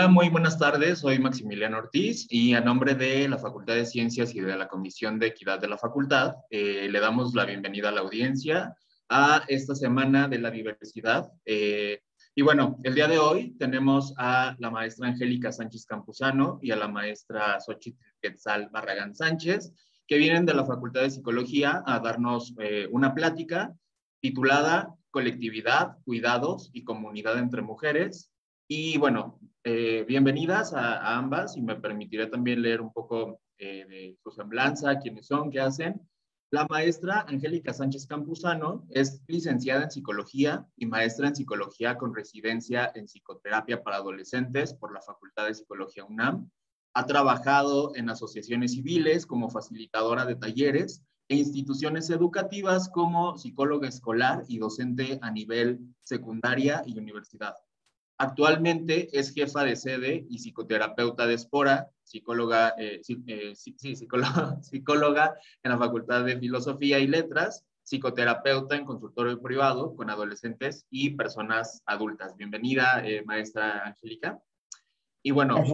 Hola, muy buenas tardes. Soy Maximiliano Ortiz y a nombre de la Facultad de Ciencias y de la Comisión de Equidad de la Facultad, eh, le damos la bienvenida a la audiencia a esta Semana de la Diversidad. Eh, y bueno, el día de hoy tenemos a la maestra Angélica Sánchez Campuzano y a la maestra Xochitl Quetzal Barragán Sánchez, que vienen de la Facultad de Psicología a darnos eh, una plática titulada Colectividad, Cuidados y Comunidad entre Mujeres. Y bueno, eh, bienvenidas a, ambas y me permitiré también leer un poco eh, de su semblanza, quiénes son, qué hacen. La maestra Angélica Sánchez Campuzano es licenciada en psicología y maestra en psicología con residencia en psicoterapia para adolescentes por la Facultad de Psicología UNAM. Ha trabajado en asociaciones civiles como facilitadora de talleres e instituciones educativas como psicóloga escolar y docente a nivel secundaria y universidad. Actualmente es jefa de sede y psicoterapeuta de Espora, eh, eh, psicóloga, en la Facultad de Filosofía y Letras, psicoterapeuta en consultorio privado con adolescentes y personas adultas. Bienvenida, eh, maestra Angélica. Y bueno,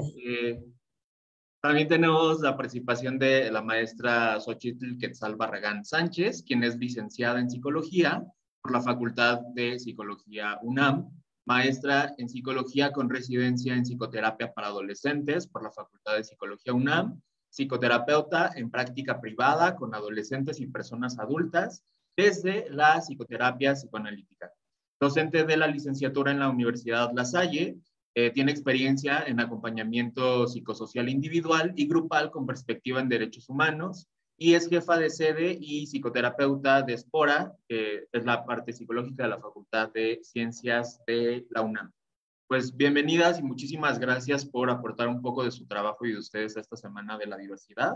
también tenemos la participación de la maestra Xochitl Quetzal Barragán Sánchez, quien es licenciada en psicología por la Facultad de Psicología UNAM maestra en psicología con residencia en psicoterapia para adolescentes por la Facultad de Psicología UNAM, psicoterapeuta en práctica privada con adolescentes y personas adultas desde la psicoterapia psicoanalítica. Docente de la licenciatura en la Universidad La Salle, eh, tiene experiencia en acompañamiento psicosocial individual y grupal con perspectiva en derechos humanos, y es jefa de sede y psicoterapeuta de Espora, que es la parte psicológica de la Facultad de Ciencias de la UNAM. Pues bienvenidas y muchísimas gracias por aportar un poco de su trabajo y de ustedes a esta semana de la diversidad.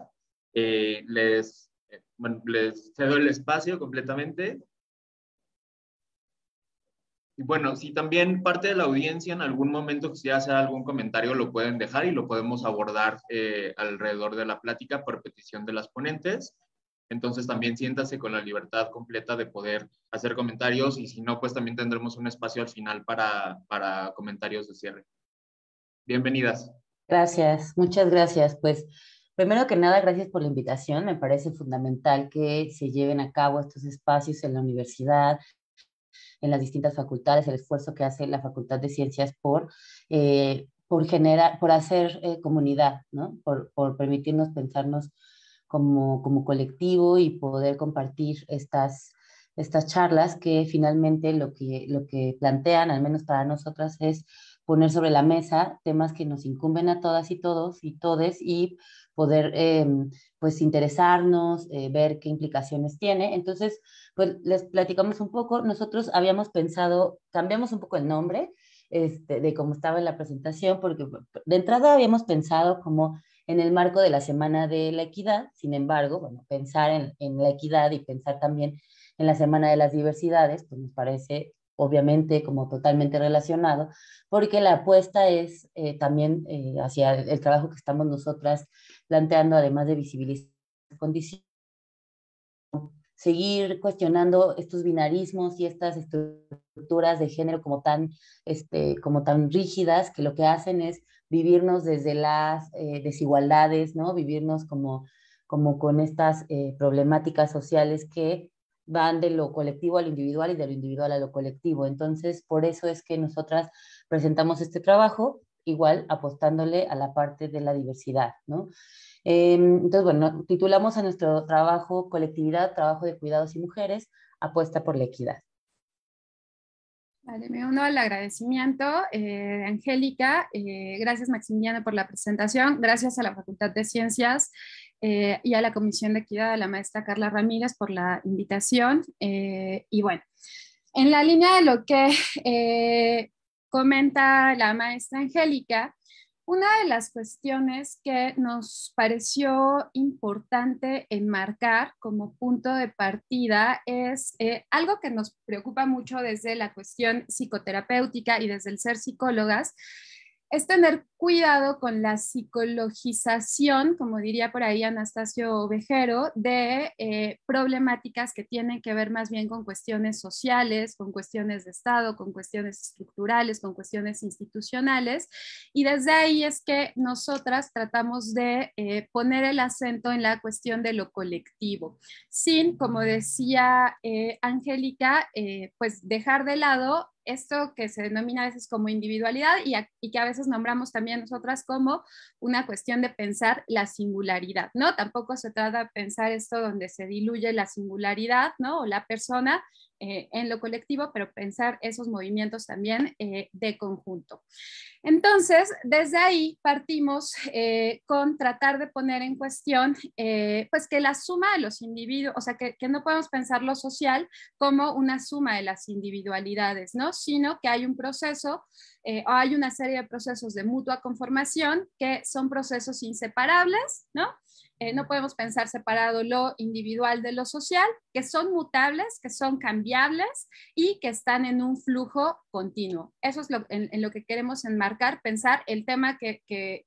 Eh, les, eh, les cedo el espacio completamente bueno, si también parte de la audiencia en algún momento quisiera hacer algún comentario, lo pueden dejar y lo podemos abordar eh, alrededor de la plática por petición de las ponentes. Entonces también siéntase con la libertad completa de poder hacer comentarios y si no, pues también tendremos un espacio al final para, para comentarios de cierre. Bienvenidas. Gracias, muchas gracias. Pues primero que nada, gracias por la invitación. Me parece fundamental que se lleven a cabo estos espacios en la universidad, en las distintas facultades, el esfuerzo que hace la Facultad de Ciencias por, eh, por, generar, por hacer eh, comunidad, ¿no? por, por permitirnos pensarnos como, como, colectivo y poder compartir estas, estas charlas que finalmente lo que, lo que plantean, al menos para nosotras, es poner sobre la mesa temas que nos incumben a todas y todos y todes y poder eh, pues interesarnos, eh, ver qué implicaciones tiene. Entonces, pues les platicamos un poco, nosotros habíamos pensado, cambiamos un poco el nombre este, de cómo estaba en la presentación, porque pues, de entrada habíamos pensado como en el marco de la Semana de la Equidad, sin embargo, bueno, pensar en, la equidad y pensar también en la Semana de las Diversidades, pues nos parece obviamente como totalmente relacionado, porque la apuesta es eh, también hacia el trabajo que estamos nosotras planteando, además de visibilizar condiciones, seguir cuestionando estos binarismos y estas estructuras de género como tan, este, como tan rígidas que lo que hacen es vivirnos desde las eh, desigualdades, ¿no? Vivirnos como, como con estas eh, problemáticas sociales que van de lo colectivo a lo individual y de lo individual a lo colectivo. Entonces, por eso es que nosotras presentamos este trabajo, igual apostándole a la parte de la diversidad, ¿no? Em, entonces, bueno, titulamos a nuestro trabajo Colectividad, Trabajo de Cuidados y Mujeres, Apuesta por la Equidad. Vale, me uno al agradecimiento, eh, Angélica. Eh, gracias, Maximiliano, por la presentación. Gracias a la Facultad de Ciencias eh, y a la Comisión de Equidad de la maestra Carla Ramírez por la invitación. Eh, y bueno, en la línea de lo que comenta la maestra Angélica, una de las cuestiones que nos pareció importante enmarcar como punto de partida es eh, algo que nos preocupa mucho desde la cuestión psicoterapéutica y desde el ser psicólogas, es tener cuidado con la psicologización, como diría por ahí Anastasio Vejero, de eh, problemáticas que tienen que ver más bien con cuestiones sociales, con cuestiones de Estado, con cuestiones estructurales, con cuestiones institucionales. Y desde ahí es que nosotras tratamos de eh, poner el acento en la cuestión de lo colectivo, sin, como decía eh, Angélica, pues dejar de lado esto que se denomina a veces como individualidad y, que a veces nombramos también nosotras como una cuestión de pensar la singularidad, ¿no? Tampoco se trata de pensar esto donde se diluye la singularidad, ¿no? O la persona eh, en lo colectivo, pero pensar esos movimientos también eh, de conjunto. Entonces, desde ahí partimos eh, con tratar de poner en cuestión, pues que la suma de los individuos, o sea, que, que, no podemos pensar lo social como una suma de las individualidades, ¿no? Sino que hay un proceso o hay una serie de procesos de mutua conformación que son procesos inseparables, ¿no? Eh, no podemos pensar separado lo individual de lo social, que son mutables, que son cambiables y que están en un flujo continuo. Eso es lo, en, lo que queremos enmarcar, pensar el tema que,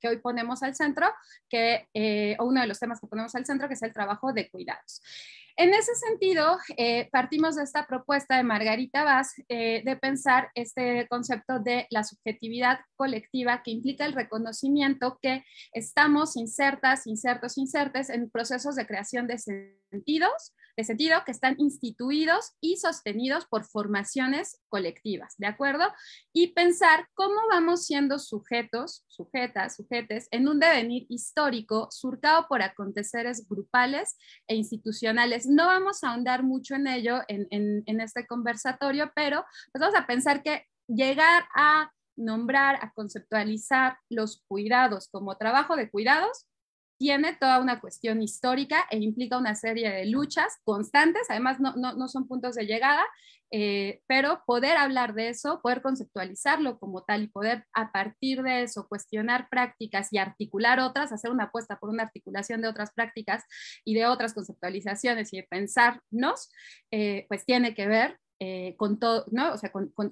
hoy ponemos al centro, que, eh, o uno de los temas que ponemos al centro, que es el trabajo de cuidados. En ese sentido, eh, partimos de esta propuesta de Margarita Vaz eh, de pensar este concepto de la subjetividad colectiva que implica el reconocimiento que estamos insertas, insertos, insertes en procesos de creación de sentidos, de sentido que están instituidos y sostenidos por formaciones colectivas, ¿de acuerdo? Y pensar cómo vamos siendo sujetos, sujetas, sujetes, en un devenir histórico surcado por aconteceres grupales e institucionales. No vamos a ahondar mucho en ello en, este conversatorio, pero pues vamos a pensar que llegar a nombrar, a conceptualizar los cuidados como trabajo de cuidados tiene toda una cuestión histórica e implica una serie de luchas constantes, además no, son puntos de llegada, eh, pero poder hablar de eso, poder conceptualizarlo como tal y poder a partir de eso cuestionar prácticas y articular otras, hacer una apuesta por una articulación de otras prácticas y de otras conceptualizaciones y de pensarnos, eh, pues tiene que ver eh, con todo, ¿no?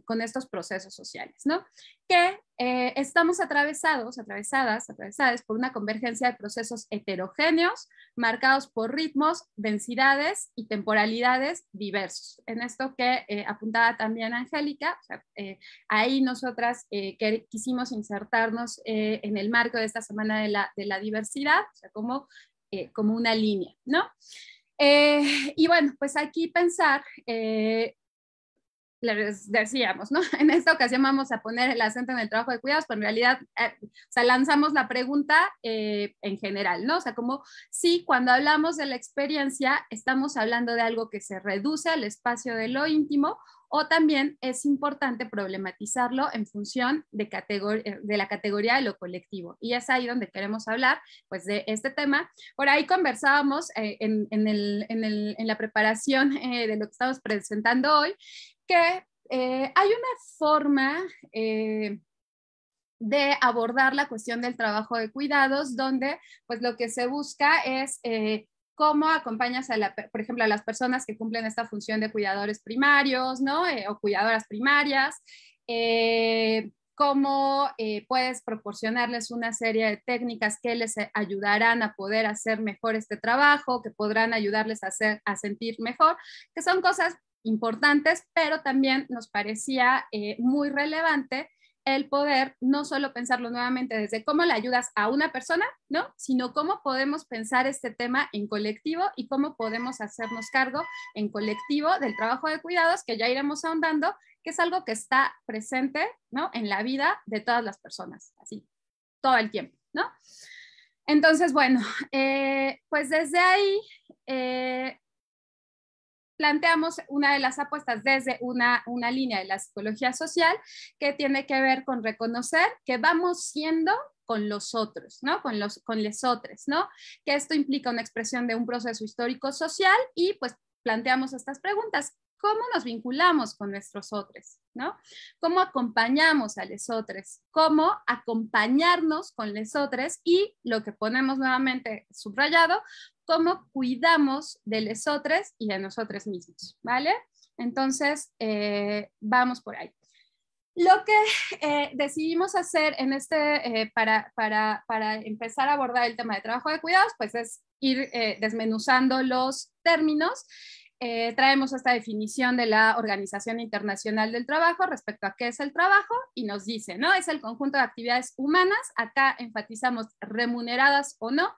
con, estos procesos sociales, ¿no? Que eh, estamos atravesados, atravesadas, atravesadas por una convergencia de procesos heterogéneos marcados por ritmos, densidades y temporalidades diversos. En esto que eh, apuntaba también Angélica, eh, ahí nosotras que quisimos insertarnos en el marco de esta semana de la, diversidad, como, como una línea, ¿no? y bueno, pues aquí pensar les decíamos, ¿no? En esta ocasión vamos a poner el acento en el trabajo de cuidados, pero en realidad, eh, o sea, lanzamos la pregunta eh, en general, ¿no? O sea, como si cuando hablamos de la experiencia estamos hablando de algo que se reduce al espacio de lo íntimo o también es importante problematizarlo en función de, eh, de, la categoría de lo colectivo. Y es ahí donde queremos hablar pues, de este tema. Por ahí conversábamos en, la preparación de lo que estamos presentando hoy, eh, hay una forma eh, de abordar la cuestión del trabajo de cuidados, donde pues lo que se busca es eh, cómo acompañas a, la, por ejemplo, a las personas que cumplen esta función de cuidadores primarios, ¿no? o cuidadoras primarias cómo puedes proporcionarles una serie de técnicas que les ayudarán a poder hacer mejor este trabajo, que podrán ayudarles a, hacer, a sentir mejor, que son cosas importantes, pero también nos parecía eh, muy relevante el poder no solo pensarlo nuevamente desde cómo le ayudas a una persona, ¿no? Sino cómo podemos pensar este tema en colectivo y cómo podemos hacernos cargo en colectivo del trabajo de cuidados, que ya iremos ahondando, que es algo que está presente, ¿no? En la vida de todas las personas, así, todo el tiempo, ¿no? Entonces, bueno, eh, pues desde ahí eh, planteamos una de las apuestas desde una, línea de la psicología social que tiene que ver con reconocer que vamos siendo con los otros, ¿no? Con los con otros, ¿no? Que esto implica una expresión de un proceso histórico social y pues planteamos estas preguntas cómo nos vinculamos con nuestros otros, ¿no? Cómo acompañamos a los otros, cómo acompañarnos con los otros y lo que ponemos nuevamente subrayado, cómo cuidamos de los otros y de nosotros mismos, ¿vale? Entonces, eh, vamos por ahí. Lo que eh, decidimos hacer en este, eh, para, para, para, empezar a abordar el tema de trabajo de cuidados, pues es ir desmenuzando los términos eh, traemos esta definición de la Organización Internacional del Trabajo respecto a qué es el trabajo y nos dice, ¿no? Es el conjunto de actividades humanas, acá enfatizamos remuneradas o no,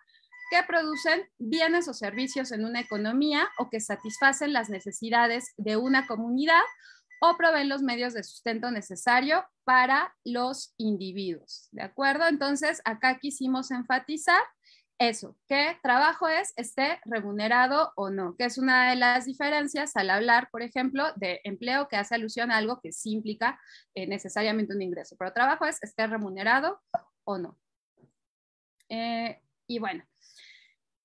que producen bienes o servicios en una economía o que satisfacen las necesidades de una comunidad o proveen los medios de sustento necesario para los individuos, ¿de acuerdo? Entonces, acá quisimos enfatizar eso, que trabajo es esté remunerado o no, que es una de las diferencias al hablar, por ejemplo, de empleo que hace alusión a algo que sí implica eh, necesariamente un ingreso, pero trabajo es esté remunerado o no. Eh, y bueno,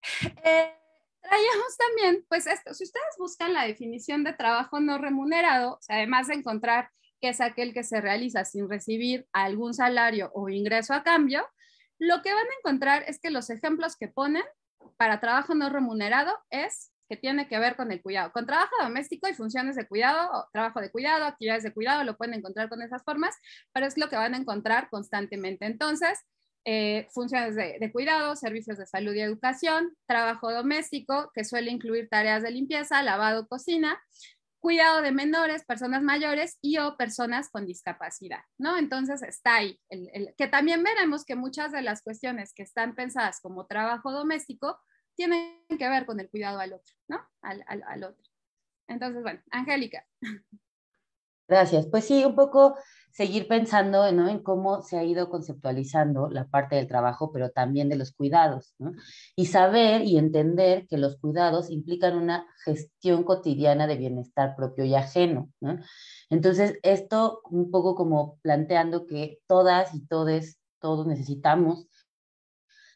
eh, traíamos también, pues esto, si ustedes buscan la definición de trabajo no remunerado, además de encontrar que es aquel que se realiza sin recibir algún salario o ingreso a cambio, lo que van a encontrar es que los ejemplos que ponen para trabajo no remunerado es que tiene que ver con el cuidado, con trabajo doméstico y funciones de cuidado, trabajo de cuidado, actividades de cuidado, lo pueden encontrar con esas formas, pero es lo que van a encontrar constantemente. Entonces, eh, funciones de, cuidado, servicios de salud y educación, trabajo doméstico, que suele incluir tareas de limpieza, lavado, cocina, cuidado de menores, personas mayores y o personas con discapacidad, ¿no? Entonces está ahí, el, que también veremos que muchas de las cuestiones que están pensadas como trabajo doméstico tienen que ver con el cuidado al otro, ¿no? Al, al otro. Entonces, bueno, Angélica. Gracias. Pues sí, un poco seguir pensando en cómo se ha ido conceptualizando la parte del trabajo, pero también de los cuidados, y saber y entender que los cuidados implican una gestión cotidiana de bienestar propio y ajeno. Entonces, esto un poco como planteando que todas y todes, todos necesitamos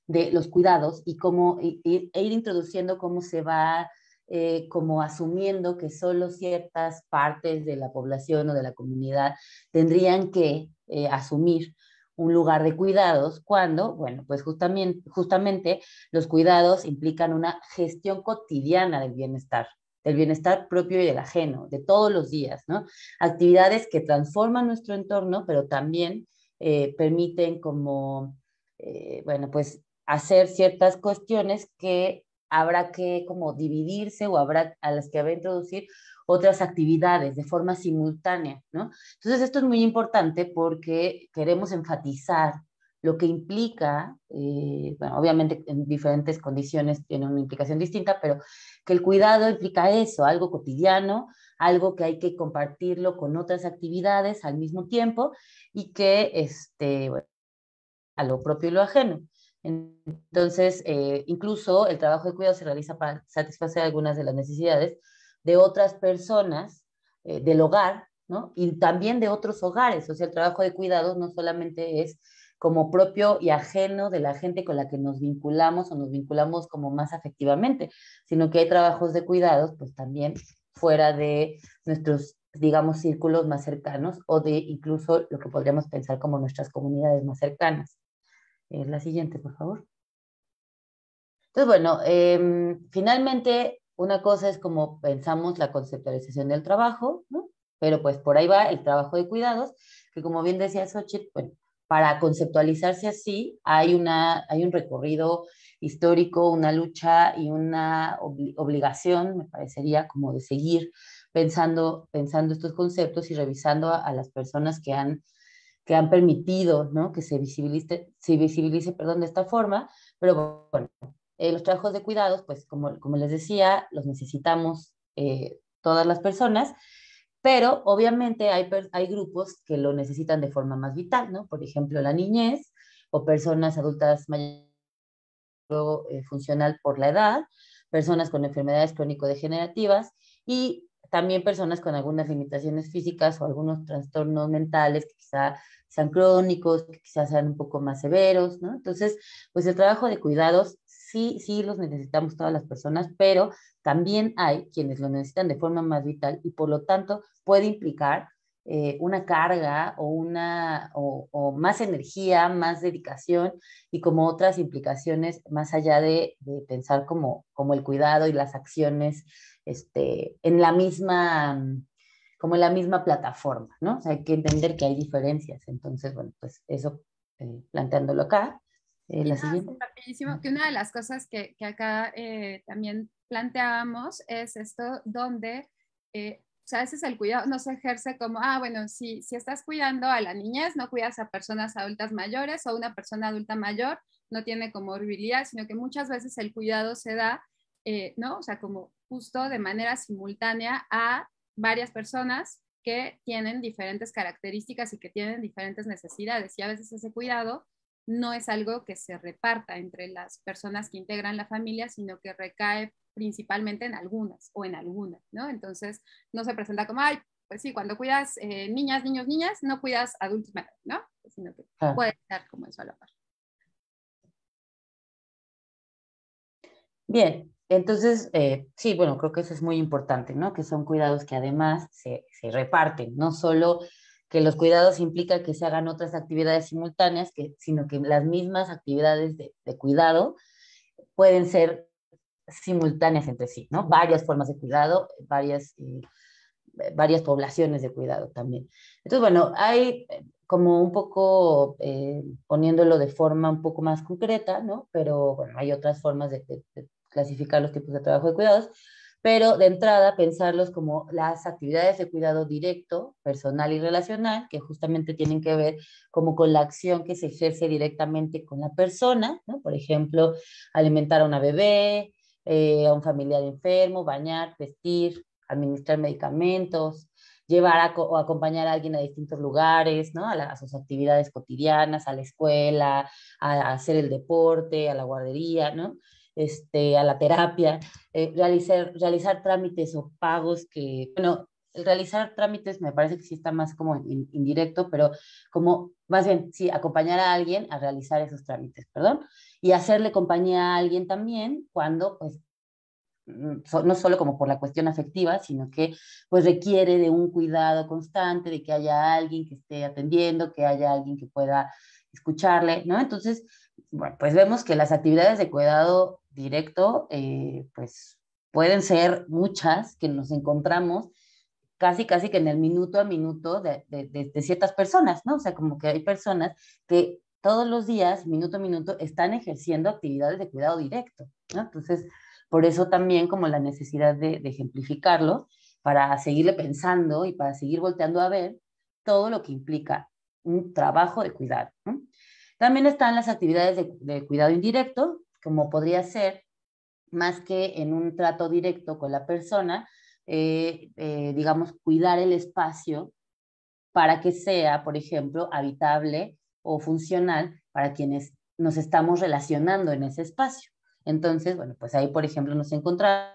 de los cuidados y cómo e ir introduciendo cómo se va eh, como asumiendo que solo ciertas partes de la población o de la comunidad tendrían que eh, asumir un lugar de cuidados cuando, bueno, pues justamente, justamente los cuidados implican una gestión cotidiana del bienestar, del bienestar propio y del ajeno, de todos los días, ¿no? Actividades que transforman nuestro entorno, pero también eh, permiten como, bueno, pues hacer ciertas cuestiones que habrá que como dividirse o habrá a las que habrá introducir otras actividades de forma simultánea, ¿no? Entonces esto es muy importante porque queremos enfatizar lo que implica, eh, bueno, obviamente en diferentes condiciones tiene una implicación distinta, pero que el cuidado implica eso, algo cotidiano, algo que hay que compartirlo con otras actividades al mismo tiempo y que, este, bueno, a lo propio y lo ajeno. Entonces, eh, incluso el trabajo de cuidado se realiza para satisfacer algunas de las necesidades de otras personas eh, del hogar, ¿no? Y también de otros hogares. O sea, el trabajo de cuidado no solamente es como propio y ajeno de la gente con la que nos vinculamos o nos vinculamos como más afectivamente, sino que hay trabajos de cuidados, pues también fuera de nuestros, digamos, círculos más cercanos o de incluso lo que podríamos pensar como nuestras comunidades más cercanas. Eh, la siguiente, por favor. Entonces, bueno, em, finalmente una cosa es como pensamos la conceptualización del trabajo, pero pues por ahí va el trabajo de cuidados, que como bien decía Xochitl, bueno, para conceptualizarse así hay, una, hay un recorrido histórico, una lucha y una obligación, me parecería, como de seguir pensando, pensando estos conceptos y revisando a las personas que han que han permitido ¿no? que se visibilice, se visibilice perdón, de esta forma, pero bueno, eh, los trabajos de cuidados, pues como, como les decía, los necesitamos eh, todas las personas, pero obviamente hay, hay grupos que lo necesitan de forma más vital, ¿no? Por ejemplo, la niñez o personas adultas mayores eh, funcional por la edad, personas con enfermedades crónico-degenerativas y también personas con algunas limitaciones físicas o algunos trastornos mentales que quizá sean crónicos, que quizá sean un poco más severos, ¿no? Entonces, pues el trabajo de cuidados sí, sí los necesitamos todas las personas, pero también hay quienes lo necesitan de forma más vital y por lo tanto puede implicar eh, una carga o, una, o, más energía, más dedicación y como otras implicaciones más allá de, pensar como, como, el cuidado y las acciones este, en la misma como en la misma plataforma, ¿no? O sea, hay que entender que hay diferencias. Entonces, bueno, pues eso eh, planteándolo acá. Eh, la siguiente. Que una de las cosas que, que acá también planteábamos es esto donde o sea, ese es el cuidado no se ejerce como, ah, bueno, si, si estás cuidando a la niñez, no cuidas a personas adultas mayores o una persona adulta mayor no tiene comorbilidad, sino que muchas veces el cuidado se da, eh, ¿no? O sea, como justo de manera simultánea a varias personas que tienen diferentes características y que tienen diferentes necesidades. Y a veces ese cuidado no es algo que se reparta entre las personas que integran la familia, sino que recae principalmente en algunas o en algunas, ¿no? Entonces, no se presenta como, ay, pues sí, cuando cuidas eh, niñas, niños, niñas, no cuidas adultos ¿no? Sino que puede estar como eso a la par. Bien, entonces, eh, sí, bueno, creo que eso es muy importante, ¿no? Que son cuidados que además se, se reparten, no solo que los cuidados implica que se hagan otras actividades simultáneas, que, sino que las mismas actividades de, cuidado pueden ser simultáneas entre sí, ¿no? Varias formas de cuidado, varias, eh, varias poblaciones de cuidado también. Entonces, bueno, hay eh, como un poco eh, poniéndolo de forma un poco más concreta, ¿no? Pero bueno, hay otras formas de clasificar los tipos de trabajo de cuidados pero de entrada pensarlos como las actividades de cuidado directo, personal y relacional, que justamente tienen que ver como con la acción que se ejerce directamente con la persona, ¿no? por ejemplo, alimentar a una bebé, eh, a un familiar enfermo, bañar, vestir, administrar medicamentos, llevar o acompañar a alguien a distintos lugares, ¿no? a, sus actividades cotidianas, a la escuela, a, hacer el deporte, a la guardería, ¿no? este, a la terapia, eh, realizar, realizar trámites o pagos que, bueno, realizar trámites me parece que sí está más como indirecto, pero como más bien, sí, acompañar a alguien a realizar esos trámites, perdón, y hacerle compañía a alguien también cuando pues mm, no solo como por la cuestión afectiva, sino que pues requiere de un cuidado constante, de que haya alguien que esté atendiendo, que haya alguien que pueda escucharle, ¿no? Entonces, bueno, pues vemos que las actividades de cuidado directo, eh, pues pueden ser muchas que nos encontramos casi, casi que en el minuto a minuto de, de, ciertas personas, ¿no? O sea, como que hay personas que todos los días, minuto a minuto, están ejerciendo actividades de cuidado directo, ¿no? Entonces, por eso también como la necesidad de, de, ejemplificarlo, para seguirle pensando y para seguir volteando a ver todo lo que implica un trabajo de cuidado. ¿no? También están las actividades de, cuidado indirecto, como podría ser más que en un trato directo con la persona, eh, eh, digamos, cuidar el espacio para que sea, por ejemplo, habitable o funcional para quienes nos estamos relacionando en ese espacio. Entonces, bueno, pues ahí, por ejemplo, nos encontramos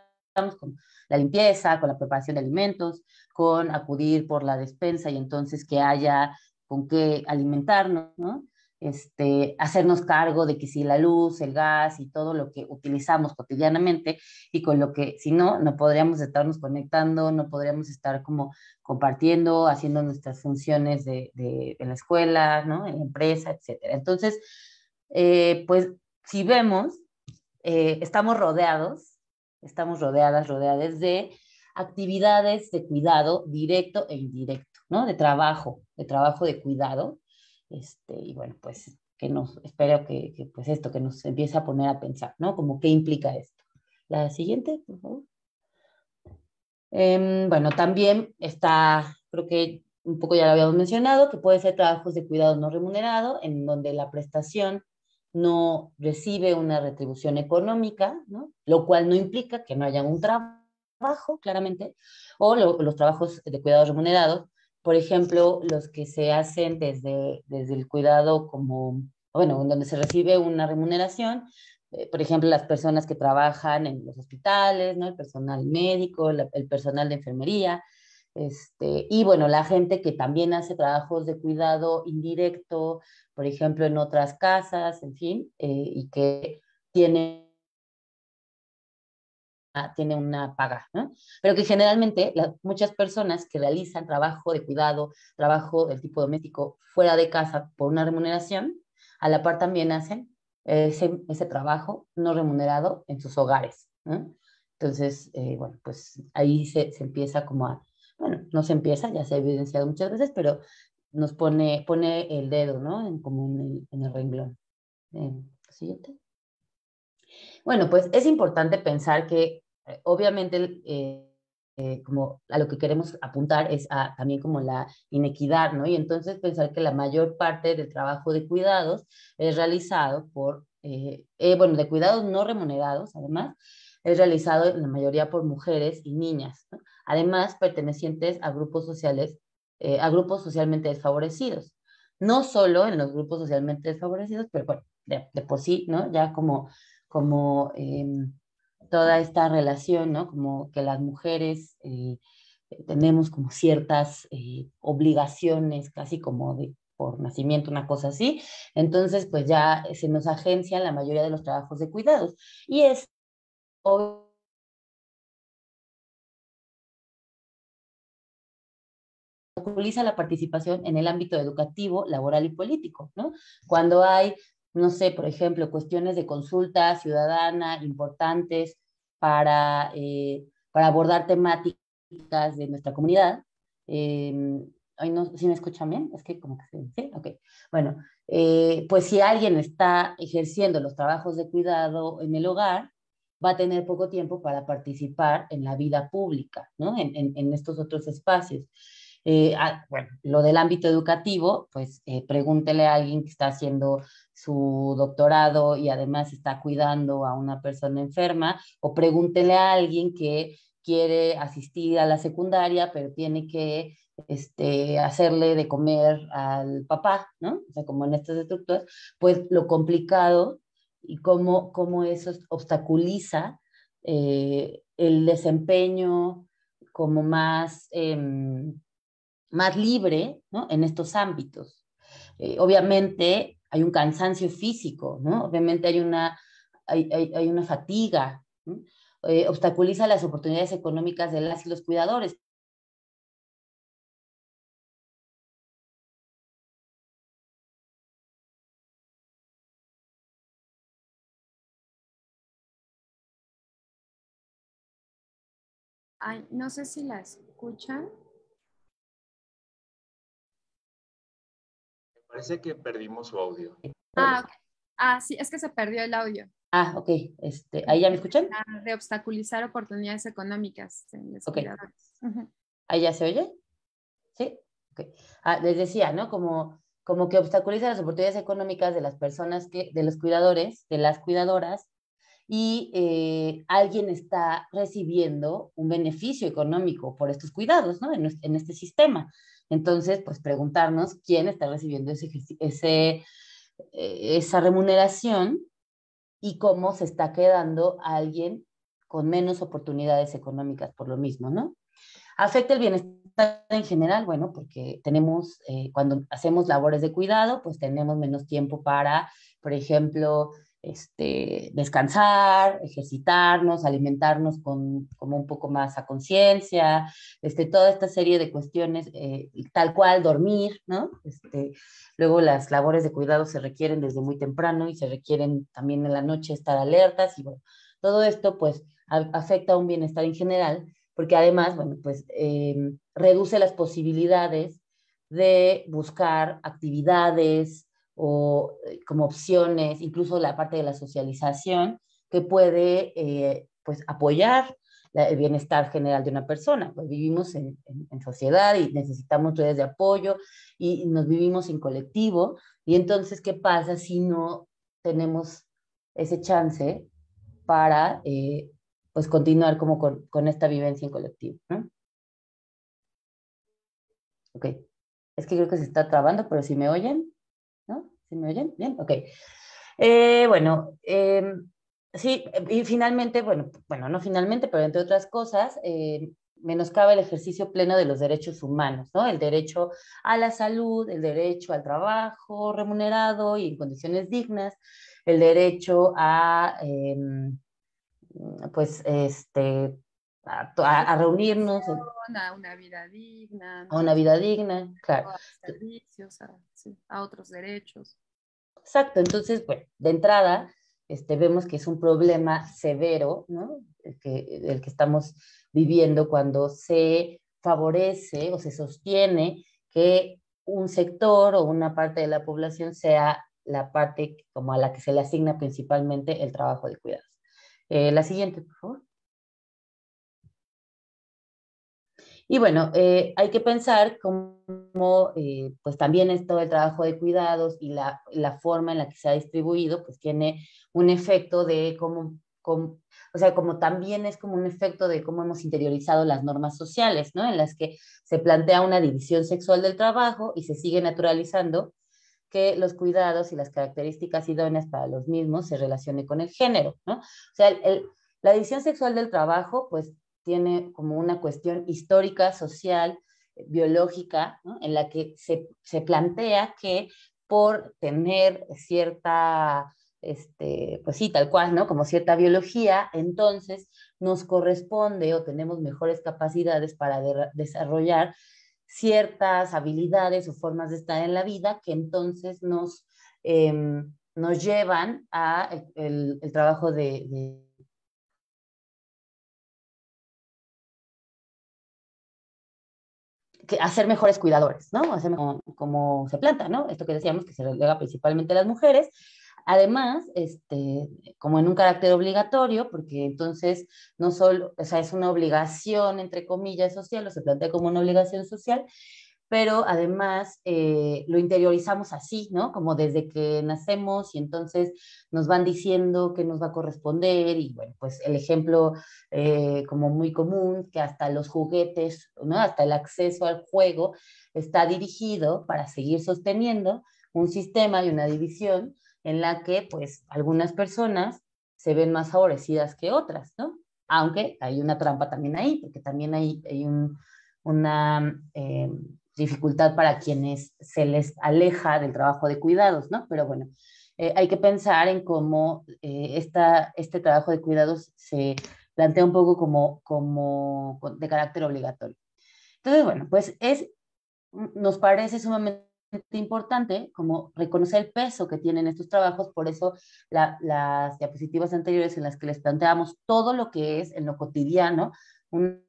con la limpieza, con la preparación de alimentos, con acudir por la despensa y entonces que haya con qué alimentarnos, ¿no? este, hacernos cargo de que si la luz, el gas y todo lo que utilizamos cotidianamente y con lo que si no, no podríamos estarnos conectando, no podríamos estar como compartiendo, haciendo nuestras funciones de, la escuela, ¿no? en la empresa, etc. Entonces, eh, pues si vemos, eh, estamos rodeados, estamos rodeadas, rodeadas de actividades de cuidado directo e indirecto, ¿no? De trabajo, de trabajo de cuidado, este, y bueno, pues que nos, espero que, pues esto, que nos empiece a poner a pensar, ¿no? Como qué implica esto. La siguiente, por favor. Em, bueno, también está, creo que un poco ya lo habíamos mencionado, que puede ser trabajos de cuidado no remunerado, en donde la prestación no recibe una retribución económica, ¿no? lo cual no implica que no haya un trabajo, claramente, o los trabajos de cuidado remunerados, por ejemplo, los que se hacen desde, desde el cuidado como, bueno, donde se recibe una remuneración, eh, por ejemplo, las personas que trabajan en los hospitales, ¿no? El personal médico, el personal de enfermería, este, y bueno, la gente que también hace trabajos de cuidado indirecto, por ejemplo, en otras casas, en fin, eh, y que tiene Ah, tiene una paga, ¿no? pero que generalmente las muchas personas que realizan trabajo de cuidado, trabajo del tipo doméstico fuera de casa por una remuneración, a la par también hacen ese, trabajo no remunerado en sus hogares. Entonces, eh, bueno, pues ahí se, se, empieza como a, bueno, no se empieza, ya se ha evidenciado muchas veces, pero nos pone, pone el dedo, ¿no? En, como en el, renglón. siguiente. Bueno, pues es importante pensar que eh, obviamente, eh, eh, como a lo que queremos apuntar es también como la inequidad, ¿no? Y entonces pensar que la mayor parte del trabajo de cuidados es realizado por, bueno, de cuidados no remunerados, además, es realizado en la mayoría por mujeres y niñas, además pertenecientes a grupos sociales, a grupos socialmente desfavorecidos. No solo en los grupos socialmente desfavorecidos, pero bueno, de, por sí, ¿no? Ya como, como em, toda esta relación, ¿no? Como que las mujeres eh, tenemos como ciertas eh, obligaciones, casi como por nacimiento, una cosa así. Entonces, pues ya se nos agencian la mayoría de los trabajos de cuidados. Y es la participación en el ámbito educativo, laboral y político, ¿no? Cuando hay no sé, por ejemplo, cuestiones de consulta ciudadana importantes para, eh, para abordar temáticas de nuestra comunidad. Eh, ¿sí me escuchan bien? Es que como que se... ¿sí? ok. Bueno, eh, pues si alguien está ejerciendo los trabajos de cuidado en el hogar, va a tener poco tiempo para participar en la vida pública, ¿no? en, en estos otros espacios. Eh, bueno, lo del ámbito educativo, pues eh, pregúntele a alguien que está haciendo su doctorado y además está cuidando a una persona enferma, o pregúntele a alguien que quiere asistir a la secundaria, pero tiene que este, hacerle de comer al papá, ¿no? O sea, como en estas estructuras, pues lo complicado y cómo, eso obstaculiza eh, el desempeño como más em, más libre en estos ámbitos. Eh, obviamente hay un cansancio físico, ¿no? obviamente hay una, hay, una fatiga, eh, obstaculiza las oportunidades económicas de las y los cuidadores. no sé si la escuchan. Parece que perdimos su audio. Ah, ah, ah, sí, es que se perdió el audio. Ah, ok. Este, ¿Ahí ya me escuchan? Ah, de obstaculizar oportunidades económicas. ok. ¿Ahí ya se oye? Sí. Okay. les decía, ¿no? Como, como que obstaculiza las oportunidades económicas de las personas, que, de los cuidadores, de las cuidadoras, y eh, alguien está recibiendo un beneficio económico por estos cuidados, ¿no? En, en este sistema. Entonces, pues preguntarnos quién está recibiendo ese, eh, esa remuneración y cómo se está quedando alguien con menos oportunidades económicas por lo mismo, ¿no? ¿Afecta el bienestar en general? Bueno, porque tenemos, eh, cuando hacemos labores de cuidado, pues tenemos menos tiempo para, por ejemplo, este, descansar, ejercitarnos, alimentarnos con, como un poco más a conciencia, este, toda esta serie de cuestiones, eh, tal cual dormir, ¿no? Este, luego las labores de cuidado se requieren desde muy temprano y se requieren también en la noche estar alertas y bueno, todo esto pues afecta a un bienestar en general, porque además, bueno, pues em, reduce las posibilidades de buscar actividades, o eh, como opciones, incluso la parte de la socialización, que puede eh, pues apoyar el bienestar general de una persona. Pues vivimos en, sociedad y necesitamos redes de apoyo y nos vivimos en colectivo. Y entonces, ¿qué pasa si no tenemos ese chance para eh, pues continuar como con, con, esta vivencia en colectivo? Ok, es que creo que se está trabando, pero si me oyen. ¿Sí me oyen? Bien, ok. Eh, bueno, em, sí, y finalmente, bueno, bueno, no finalmente, pero entre otras cosas, em, menoscaba el ejercicio pleno de los derechos humanos, ¿no? El derecho a la salud, el derecho al trabajo remunerado y en condiciones dignas, el derecho a, em, pues, este, a, reunirnos. A una vida digna. A una vida digna, claro. A otros derechos. Exacto, entonces, bueno, de entrada, este, vemos que es un problema severo, ¿no? El que, el que estamos viviendo cuando se favorece o se sostiene que un sector o una parte de la población sea la parte como a la que se le asigna principalmente el trabajo de cuidados. Eh, la siguiente, por favor. Y bueno, eh, hay que pensar cómo, eh, pues también esto todo el trabajo de cuidados y la, forma en la que se ha distribuido, pues tiene un efecto de cómo, o sea, como también es como un efecto de cómo hemos interiorizado las normas sociales, ¿no? En las que se plantea una división sexual del trabajo y se sigue naturalizando que los cuidados y las características idóneas para los mismos se relacionen con el género, ¿no? O sea, la división sexual del trabajo, pues tiene como una cuestión histórica, social, eh, biológica, en la que se, plantea que por tener cierta, este, pues sí, tal cual, ¿no? Como cierta biología, entonces nos corresponde o tenemos mejores capacidades para desarrollar ciertas habilidades o formas de estar en la vida que entonces nos, em, nos llevan a trabajo de hacer mejores cuidadores, ¿no? como, se planta, ¿no? Esto que decíamos que se delega principalmente a las mujeres. Además, este, como en un carácter obligatorio, porque entonces no solo, o sea, es una obligación, entre comillas, social, o se plantea como una obligación social, pero además eh, lo interiorizamos así, ¿no? Como desde que nacemos y entonces nos van diciendo qué nos va a corresponder y bueno, pues el ejemplo eh, como muy común, que hasta los juguetes, ¿no? Hasta el acceso al juego está dirigido para seguir sosteniendo un sistema y una división en la que pues algunas personas se ven más favorecidas que otras, ¿no? Aunque hay una trampa también ahí, porque también hay, un, una... Em, dificultad para quienes se les aleja del trabajo de cuidados, ¿no? Pero bueno, eh, hay que pensar en cómo eh, esta, este trabajo de cuidados se plantea un poco como, como de carácter obligatorio. Entonces, bueno, pues es, nos parece sumamente importante como reconocer el peso que tienen estos trabajos, por eso las diapositivas anteriores en las que les planteamos todo lo que es en lo cotidiano un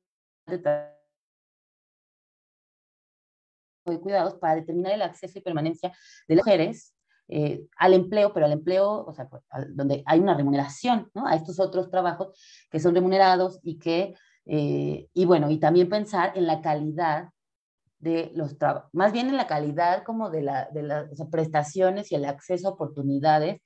de cuidados para determinar el acceso y permanencia de las mujeres eh, al empleo, pero al empleo, o sea, pues, donde hay una remuneración, ¿no? A estos otros trabajos que son remunerados y que, eh, y bueno, y también pensar en la calidad de los trabajos, más bien en la calidad como de, de las prestaciones y el acceso a oportunidades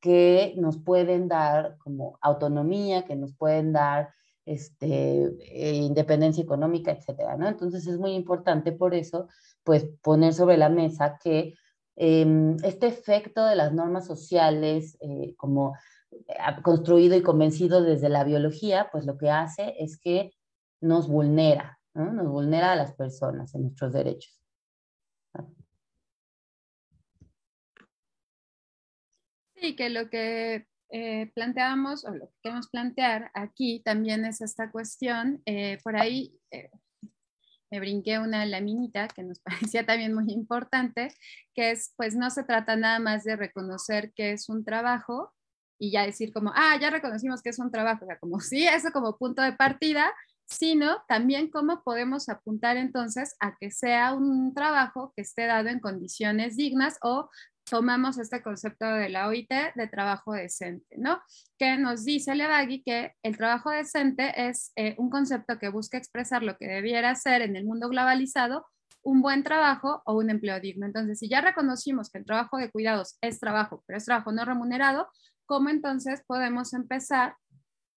que nos pueden dar como autonomía, que nos pueden dar este, eh, independencia económica, etcétera, ¿no? Entonces es muy importante por eso, pues, poner sobre la mesa que em, este efecto de las normas sociales, eh, como eh, construido y convencido desde la biología, pues lo que hace es que nos vulnera, nos vulnera a las personas en nuestros derechos. Sí, que lo que eh, o lo que queremos plantear aquí también es esta cuestión. Eh, por ahí eh, me brinqué una laminita que nos parecía también muy importante, que es, pues no se trata nada más de reconocer que es un trabajo y ya decir como, ah, ya reconocimos que es un trabajo, o sea, como sí, eso como punto de partida, sino también cómo podemos apuntar entonces a que sea un trabajo que esté dado en condiciones dignas o tomamos este concepto de la OIT de trabajo decente, ¿no? Que nos dice Levagui que el trabajo decente es eh, un concepto que busca expresar lo que debiera ser en el mundo globalizado un buen trabajo o un empleo digno. Entonces, si ya reconocimos que el trabajo de cuidados es trabajo, pero es trabajo no remunerado, ¿cómo entonces podemos empezar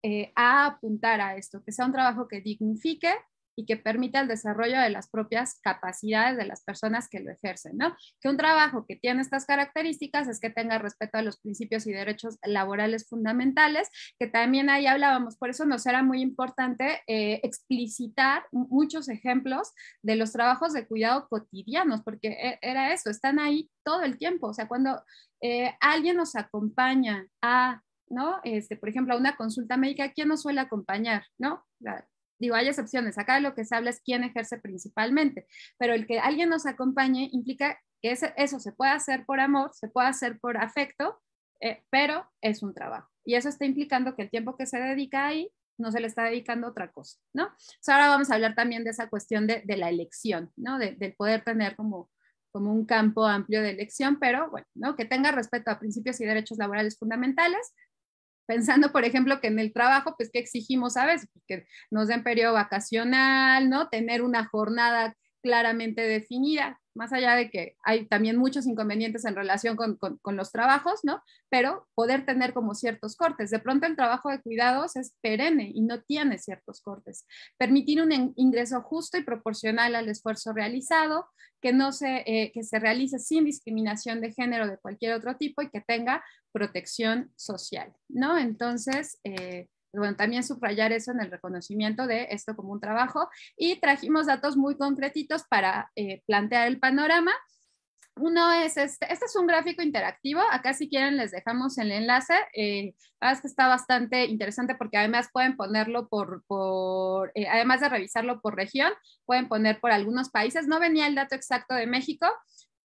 eh, a apuntar a esto? Que sea un trabajo que dignifique y que permita el desarrollo de las propias capacidades de las personas que lo ejercen, ¿no? Que un trabajo que tiene estas características es que tenga respeto a los principios y derechos laborales fundamentales, que también ahí hablábamos, por eso nos era muy importante eh, explicitar muchos ejemplos de los trabajos de cuidado cotidianos, porque e-, era eso, están ahí todo el tiempo, o sea, cuando eh, alguien nos acompaña a ¿no? Este, por ejemplo, a una consulta médica, ¿quién nos suele acompañar? ¿No? digo, hay excepciones, acá lo que se habla es quién ejerce principalmente, pero el que alguien nos acompañe implica que eso se puede hacer por amor, se puede hacer por afecto, eh, pero es un trabajo. Y eso está implicando que el tiempo que se dedica ahí no se le está dedicando a otra cosa, ¿no? ahora vamos a hablar también de esa cuestión de, la elección, ¿no? Del poder tener como, un campo amplio de elección, pero bueno, Que tenga respeto a principios y derechos laborales fundamentales, pensando, por ejemplo, que en el trabajo, pues, ¿qué exigimos, sabes? Pues, que nos den periodo vacacional, ¿no? Tener una jornada claramente definida más allá de que hay también muchos inconvenientes en relación con, los trabajos, ¿no? Pero poder tener como ciertos cortes. De pronto el trabajo de cuidados es perenne y no tiene ciertos cortes. Permitir un ingreso justo y proporcional al esfuerzo realizado, que, no se, eh, se realice sin discriminación de género de cualquier otro tipo y que tenga protección social, ¿no? Entonces, eh, bueno, también subrayar eso en el reconocimiento de esto como un trabajo y trajimos datos muy concretitos para eh, plantear el panorama. Uno es este, este es un gráfico interactivo, acá si quieren les dejamos el enlace, eh, es que está bastante interesante porque además pueden ponerlo por, por eh, además de revisarlo por región, pueden poner por algunos países, no venía el dato exacto de México,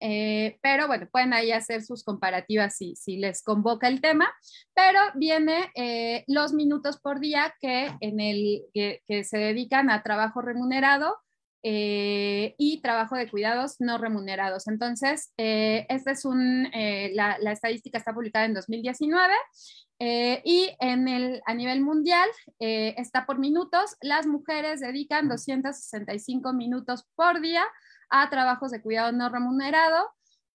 eh, pero bueno, pueden ahí hacer sus comparativas si, si les convoca el tema, pero viene eh, los minutos por día que, en el, que, se dedican a trabajo remunerado eh, y trabajo de cuidados no remunerados. Entonces, esta es un, la, estadística está publicada en 2019. y en el, a nivel mundial está por minutos. Las mujeres dedican 265 minutos por día a trabajos de cuidado no remunerado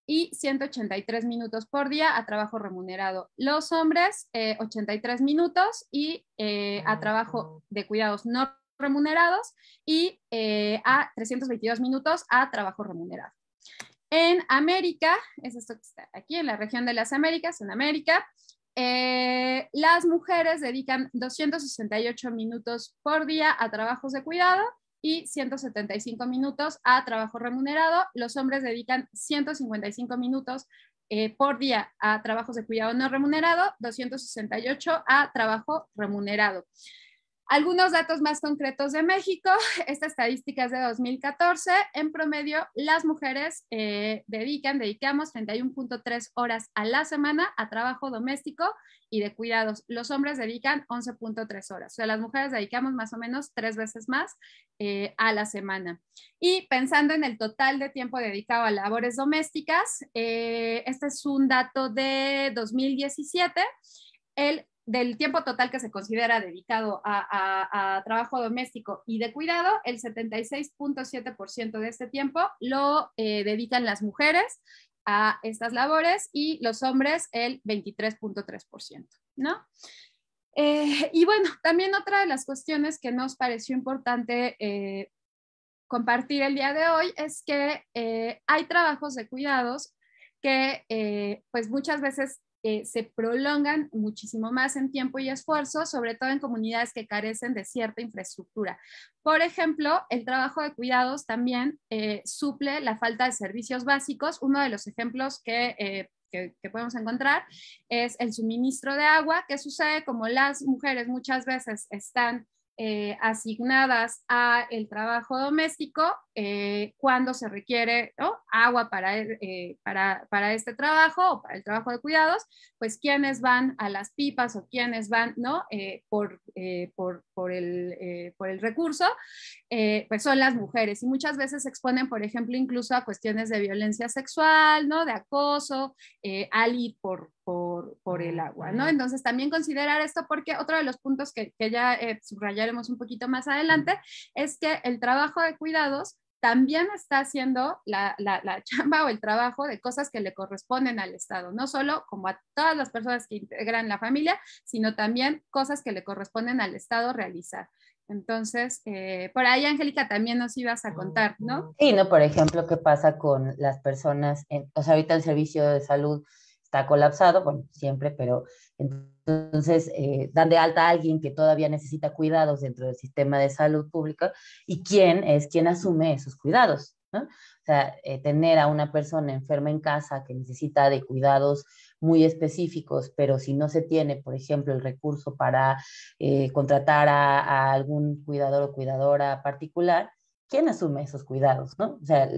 y 183 minutos por día a trabajo remunerado. Los hombres, 83 eh, minutos y eh, a trabajo de cuidados no remunerados y eh, a 322 minutos a trabajo remunerado. En América, es esto que está aquí, en la región de las Américas, en América, las mujeres dedican 268 minutos por día a trabajos de cuidado y 175 minutos a trabajo remunerado. Los hombres dedican 155 minutos eh, por día a trabajos de cuidado no remunerado, 268 a trabajo remunerado. Algunos datos más concretos de México, esta estadística es de 2014, en promedio las mujeres eh, dedican, dedicamos 31.3 horas a la semana a trabajo doméstico y de cuidados. Los hombres dedican 11.3 horas, o sea, las mujeres dedicamos más o menos tres veces más eh, a la semana. Y pensando en el total de tiempo dedicado a labores domésticas, eh, este es un dato de 2017 el del tiempo total que se considera dedicado a, trabajo doméstico y de cuidado, el 76.7% de este tiempo lo eh, dedican las mujeres a estas labores y los hombres el 23.3%, ¿no? Eh, y bueno, también otra de las cuestiones que nos pareció importante eh, compartir el día de hoy es que hay trabajos de cuidados que pues muchas veces eh, se prolongan muchísimo más en tiempo y esfuerzo, sobre todo en comunidades que carecen de cierta infraestructura. Por ejemplo, el trabajo de cuidados también eh, suple la falta de servicios básicos. Uno de los ejemplos eh, que que, podemos encontrar es el suministro de agua, que sucede como las mujeres muchas veces están eh, asignadas a el trabajo doméstico eh, cuando se requiere agua eh, para, para, este trabajo o para el trabajo de cuidados, pues quienes van a las pipas o quienes van ¿no? por, por, el, recurso, pues son las mujeres. Y muchas veces se exponen, por ejemplo, incluso a cuestiones de violencia sexual, ¿no? de acoso, al ir por, por, el ah, agua, ¿no? Entonces también considerar esto porque otro de los puntos que, que ya eh, subrayaremos un poquito más adelante es que el trabajo de cuidados también está haciendo la, la, la, chamba o el trabajo de cosas que le corresponden al Estado, no solo como a todas las personas que integran la familia, sino también cosas que le corresponden al Estado realizar. Entonces, eh, por ahí, Angélica, también nos ibas a contar, ¿no? Sí, ¿no? Por ejemplo, ¿qué pasa con las personas, en, o sea, ahorita el servicio de salud está colapsado, bueno, siempre, pero entonces eh, dan de alta a alguien que todavía necesita cuidados dentro del sistema de salud pública y quién es quien asume esos cuidados. ¿no? O sea, eh, tener a una persona enferma en casa que necesita de cuidados muy específicos, pero si no se tiene, por ejemplo, el recurso para eh, contratar a, algún cuidador o cuidadora particular, ¿quién asume esos cuidados? ¿no? O sea,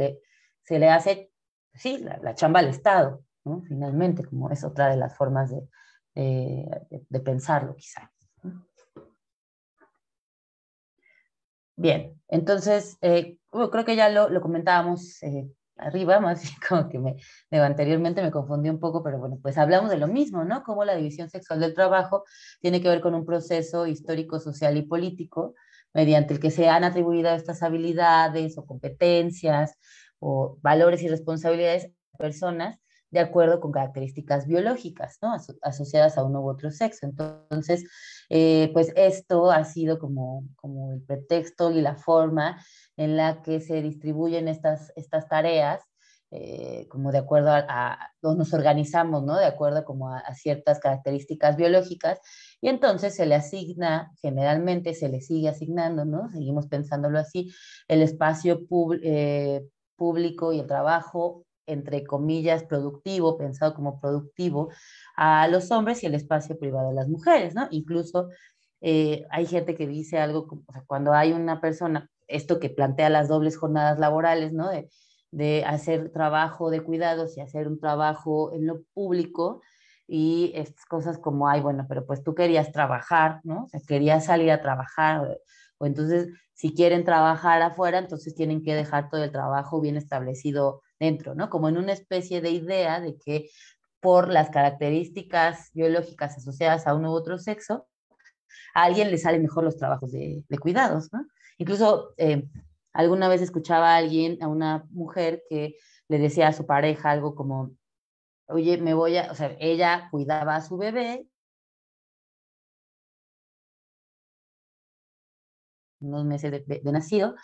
se le hace, sí, la chamba al Estado, finalmente, como es otra de las formas de, eh, pensarlo quizá. Bien, entonces, eh, creo que ya lo, comentábamos eh, arriba, más como que me, anteriormente me confundí un poco, pero bueno, pues hablamos de lo mismo, ¿no? Cómo la división sexual del trabajo tiene que ver con un proceso histórico, social y político, mediante el que se han atribuido estas habilidades o competencias o valores y responsabilidades a personas de acuerdo con características biológicas, ¿no? asociadas a uno u otro sexo. Entonces, eh, pues esto ha sido como, como el pretexto y la forma en la que se distribuyen estas, estas tareas eh, como de acuerdo a, nos organizamos, ¿no? De acuerdo como a, ciertas características biológicas y entonces se le asigna, generalmente se le sigue asignando, ¿no? Seguimos pensándolo así, el espacio eh, público y el trabajo entre comillas, productivo, pensado como productivo a los hombres y el espacio privado a las mujeres, ¿no? Incluso eh, hay gente que dice algo, como, o sea, cuando hay una persona, esto que plantea las dobles jornadas laborales, ¿no? De, hacer trabajo de cuidados y hacer un trabajo en lo público y estas cosas como, ay, bueno, pero pues tú querías trabajar, ¿no? O querías salir a trabajar. O entonces, si quieren trabajar afuera, entonces tienen que dejar todo el trabajo bien establecido dentro, ¿no? Como en una especie de idea de que por las características biológicas asociadas a uno u otro sexo, a alguien le salen mejor los trabajos de, cuidados, ¿no? Incluso eh, alguna vez escuchaba a alguien, a una mujer que le decía a su pareja algo como, oye, me voy a, o sea, ella cuidaba a su bebé. unos meses de nacido,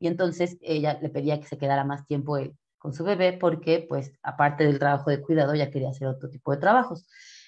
y entonces ella le pedía que se quedara más tiempo con su bebé porque, pues, aparte del trabajo de cuidado, ya quería hacer otro tipo de trabajos.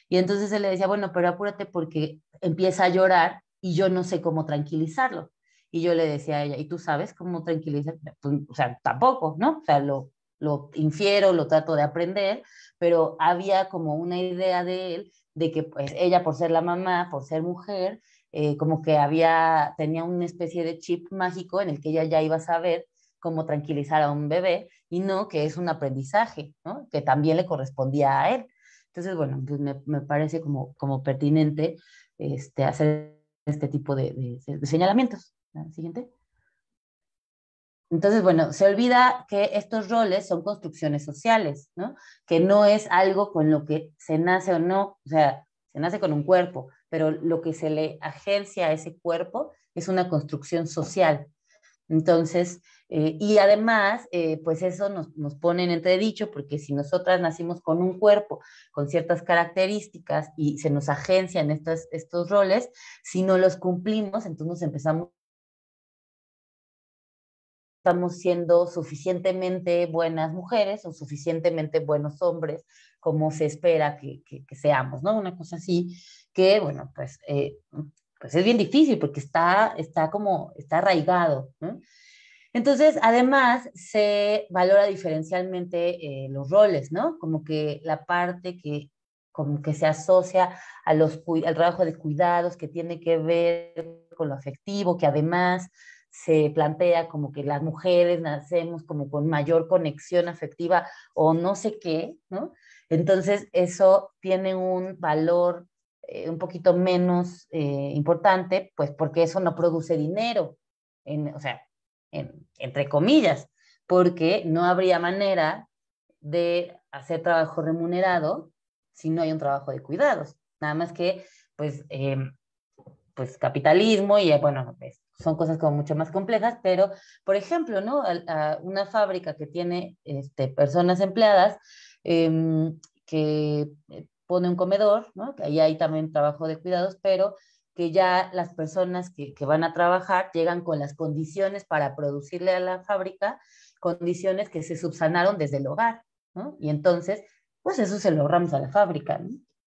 Y entonces él le decía, bueno, pero apúrate porque empieza a llorar y yo no sé cómo tranquilizarlo. Y yo le decía a ella, ¿y tú sabes cómo tranquilizar? Pues, o sea, tampoco, ¿no? O sea, lo, lo infiero, lo trato de aprender, pero había como una idea de él, de que pues ella por ser la mamá, por ser mujer, eh, como que había, tenía una especie de chip mágico en el que ella ya iba a saber cómo tranquilizar a un bebé y no que es un aprendizaje, que también le correspondía a él. Entonces, bueno, pues me, parece como, pertinente este, hacer este tipo de, señalamientos. Siguiente. Entonces, bueno, se olvida que estos roles son construcciones sociales, ¿no? Que no es algo con lo que se nace o no, o sea, se nace con un cuerpo, pero lo que se le agencia a ese cuerpo es una construcción social. Entonces, eh, y además, eh, pues eso nos, pone en entredicho, porque si nosotras nacimos con un cuerpo, con ciertas características y se nos agencian estos, estos roles, si no los cumplimos, entonces empezamos estamos siendo suficientemente buenas mujeres o suficientemente buenos hombres como se espera que seamos, ¿no? Una cosa así que, bueno, pues, eh, pues, es bien difícil porque está, está como, está arraigado. Entonces, además, se valora diferencialmente eh, los roles, ¿no? Como que la parte que, como que se asocia a los, al trabajo de cuidados, que tiene que ver con lo afectivo, que además se plantea como que las mujeres nacemos como con mayor conexión afectiva o no sé qué, ¿no? Entonces, eso tiene un valor eh, un poquito menos eh, importante, pues porque eso no produce dinero, en, o sea, entre comillas, porque no habría manera de hacer trabajo remunerado si no hay un trabajo de cuidados. Nada más que, pues, eh, pues capitalismo y, bueno, son cosas como mucho más complejas, pero, por ejemplo, ¿no? una fábrica que tiene este, personas empleadas em, que pone un comedor, que ahí hay también trabajo de cuidados, pero que ya las personas que, van a trabajar llegan con las condiciones para producirle a la fábrica, condiciones que se subsanaron desde el hogar, Y entonces, pues eso se lo ahorramos a la fábrica,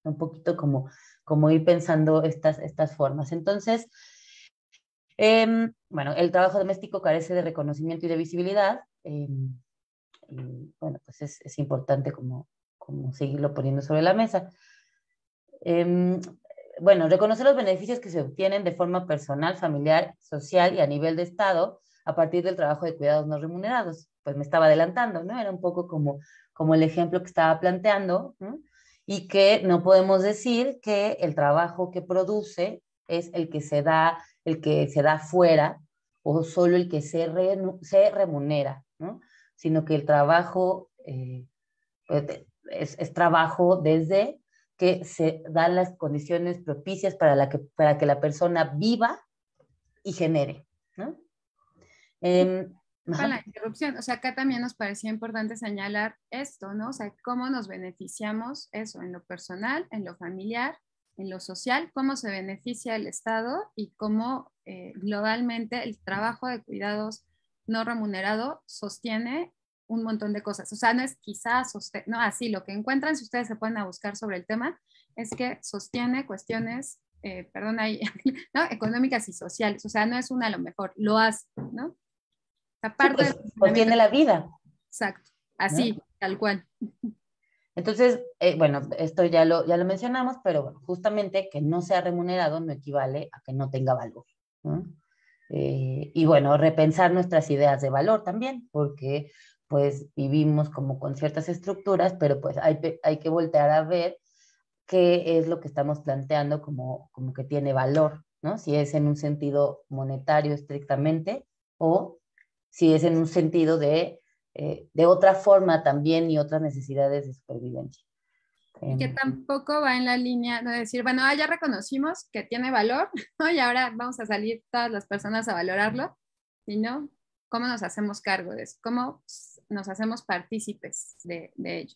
Un poquito como, como ir pensando estas, estas formas. Entonces, em, bueno, el trabajo doméstico carece de reconocimiento y de visibilidad. Em, bueno, pues es importante como, como seguirlo poniendo sobre la mesa. Em, bueno, reconocer los beneficios que se obtienen de forma personal, familiar, social y a nivel de Estado a partir del trabajo de cuidados no remunerados. Pues me estaba adelantando, ¿no? Era un poco como, como el ejemplo que estaba planteando ¿no? y que no podemos decir que el trabajo que produce es el que se da, el que se da fuera o solo el que se, se remunera, ¿no? sino que el trabajo eh, pues, es, es trabajo desde que se dan las condiciones propicias para, la que, para que la persona viva y genere. ¿no? Em, la interrupción, o sea, acá también nos parecía importante señalar esto, ¿no? O sea, cómo nos beneficiamos eso en lo personal, en lo familiar, en lo social, cómo se beneficia el Estado y cómo eh, globalmente el trabajo de cuidados no remunerado sostiene un montón de cosas. O sea, no es quizás, no, así lo que encuentran, si ustedes se pueden a buscar sobre el tema, es que sostiene cuestiones, eh, perdón, ahí, ¿no? económicas y sociales. O sea, no es una a lo mejor, lo hace, ¿no? Aparte. Sí, pues, la vida. Exacto, así, tal cual. Entonces, eh, bueno, esto ya lo, ya lo mencionamos, pero bueno, justamente que no sea remunerado no equivale a que no tenga valor. Eh, y bueno, repensar nuestras ideas de valor también, porque pues vivimos como con ciertas estructuras, pero pues hay, que voltear a ver qué es lo que estamos planteando como, como que tiene valor, ¿no? Si es en un sentido monetario estrictamente o si es en un sentido de, eh, de otra forma también y otras necesidades de supervivencia. que em, tampoco va en la línea de decir, bueno, ah, ya reconocimos que tiene valor y ahora vamos a salir todas las personas a valorarlo, sino cómo nos hacemos cargo de eso, cómo nos hacemos partícipes de, ello,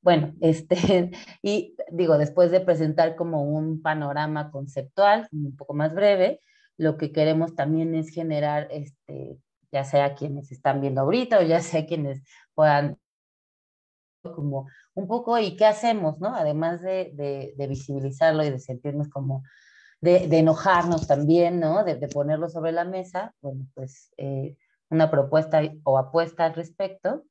Bueno, este, y digo, después de presentar como un panorama conceptual, un poco más breve, lo que queremos también es generar, este, ya sea quienes están viendo ahorita o ya sea quienes puedan, como un poco, ¿y qué hacemos, no? Además de visibilizarlo y de sentirnos como de, enojarnos también, ¿no? De, ponerlo sobre la mesa, bueno, pues eh, una propuesta o apuesta al respecto.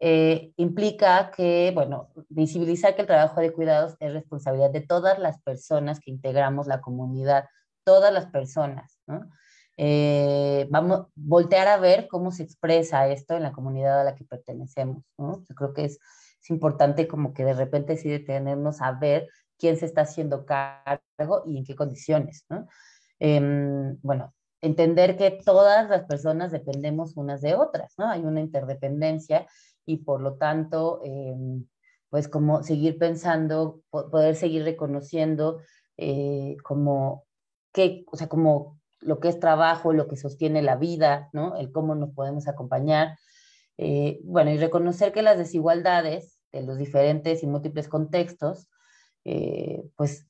Eh, implica que, bueno, visibilizar que el trabajo de cuidados es responsabilidad de todas las personas que integramos la comunidad, todas las personas, ¿no? Eh, vamos, voltear a ver cómo se expresa esto en la comunidad a la que pertenecemos, Yo creo que es importante como que de repente sí detenernos a ver quién se está haciendo cargo y en qué condiciones. ¿no? Em, bueno, entender que todas las personas dependemos unas de otras, ¿no? Hay una interdependencia y por lo tanto, em, pues como seguir pensando, poder seguir reconociendo eh, como qué, o sea, como lo que es trabajo, lo que sostiene la vida, ¿no? El cómo nos podemos acompañar. Eh, bueno, y reconocer que las desigualdades de los diferentes y múltiples contextos eh, pues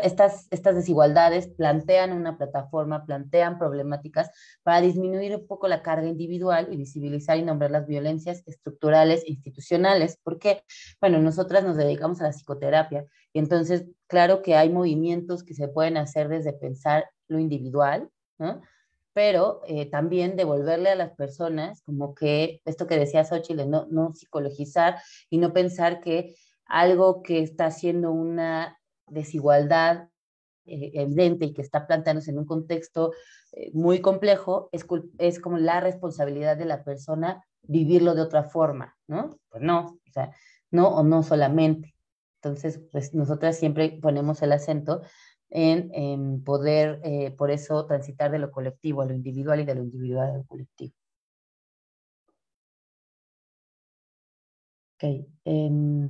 estas, estas desigualdades plantean una plataforma, plantean problemáticas para disminuir un poco la carga individual y visibilizar y nombrar las violencias estructurales e institucionales, porque, bueno, nosotras nos dedicamos a la psicoterapia y entonces, claro que hay movimientos que se pueden hacer desde pensar lo individual, pero eh, también devolverle a las personas como que esto que decía Xochitl, no, no psicologizar y no pensar que algo que está haciendo una desigualdad eh, evidente y que está planteándose en un contexto eh, muy complejo, es, como la responsabilidad de la persona vivirlo de otra forma, ¿no? Pues no, o sea, no o no solamente. Entonces, pues nosotras siempre ponemos el acento en, poder, eh, por eso, transitar de lo colectivo a lo individual y de lo individual a lo colectivo. Ok. Em,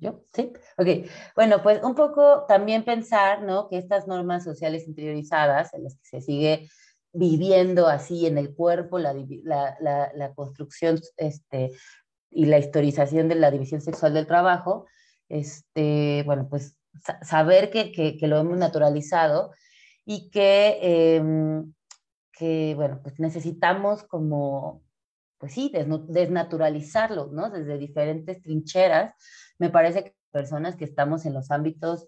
yo, sí, ok. Bueno, pues un poco también pensar, ¿no? Que estas normas sociales interiorizadas, en las que se sigue viviendo así en el cuerpo la, construcción este, y la historización de la división sexual del trabajo, este, bueno, pues saber que, lo hemos naturalizado y que, em, que bueno, pues necesitamos como pues sí, desnaturalizarlo, ¿no? Desde diferentes trincheras. Me parece que personas que estamos en los ámbitos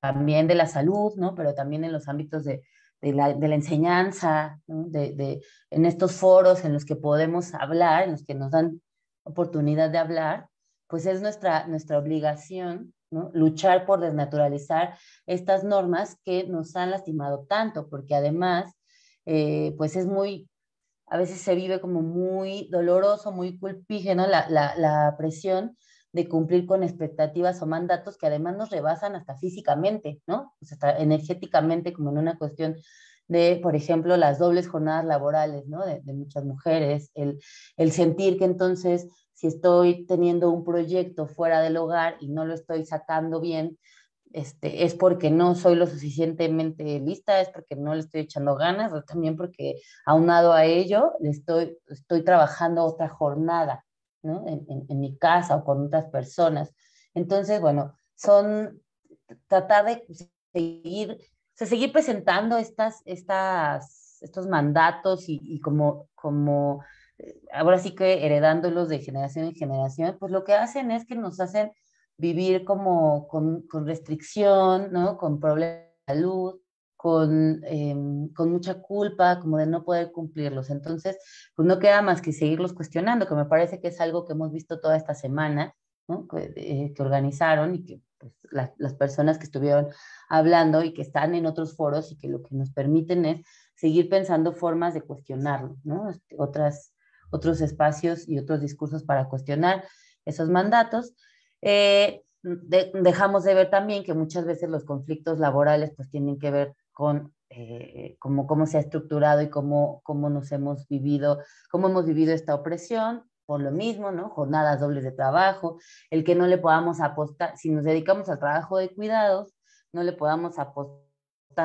también de la salud, ¿no? Pero también en los ámbitos de, la, enseñanza, de, en estos foros en los que podemos hablar, en los que nos dan oportunidad de hablar, pues es nuestra, nuestra obligación, ¿no? Luchar por desnaturalizar estas normas que nos han lastimado tanto, porque además, eh, pues es muy a veces se vive como muy doloroso, muy culpígeno la, la, presión de cumplir con expectativas o mandatos que además nos rebasan hasta físicamente, ¿no? hasta energéticamente, como en una cuestión de, por ejemplo, las dobles jornadas laborales, ¿no? De, de muchas mujeres, el, el, sentir que entonces, si estoy teniendo un proyecto fuera del hogar y no lo estoy sacando bien, este, es porque no soy lo suficientemente lista, es porque no le estoy echando ganas, también porque aunado a ello estoy, estoy trabajando otra jornada, En, mi casa o con otras personas. Entonces, bueno, son tratar de seguir, seguir presentando estas, estas, estos mandatos y, como, como, eh, ahora sí que heredándolos de generación en generación, pues lo que hacen es que nos hacen vivir como con, restricción, ¿no? Con problemas de salud, em, con, mucha culpa, como de no poder cumplirlos. Entonces, pues no queda más que seguirlos cuestionando, que me parece que es algo que hemos visto toda esta semana, eh, que, organizaron y que pues, las personas que estuvieron hablando y que están en otros foros y que lo que nos permiten es seguir pensando formas de cuestionarlo, ¿no? Este, otras, otros espacios y otros discursos para cuestionar esos mandatos. Eh, dejamos de ver también que muchas veces los conflictos laborales pues tienen que ver con eh, cómo, se ha estructurado y cómo, cómo nos hemos vivido, cómo hemos vivido esta opresión, por lo mismo, ¿no? Jornadas dobles de trabajo, el que no le podamos apostar, si nos dedicamos al trabajo de cuidados, no le podamos apostar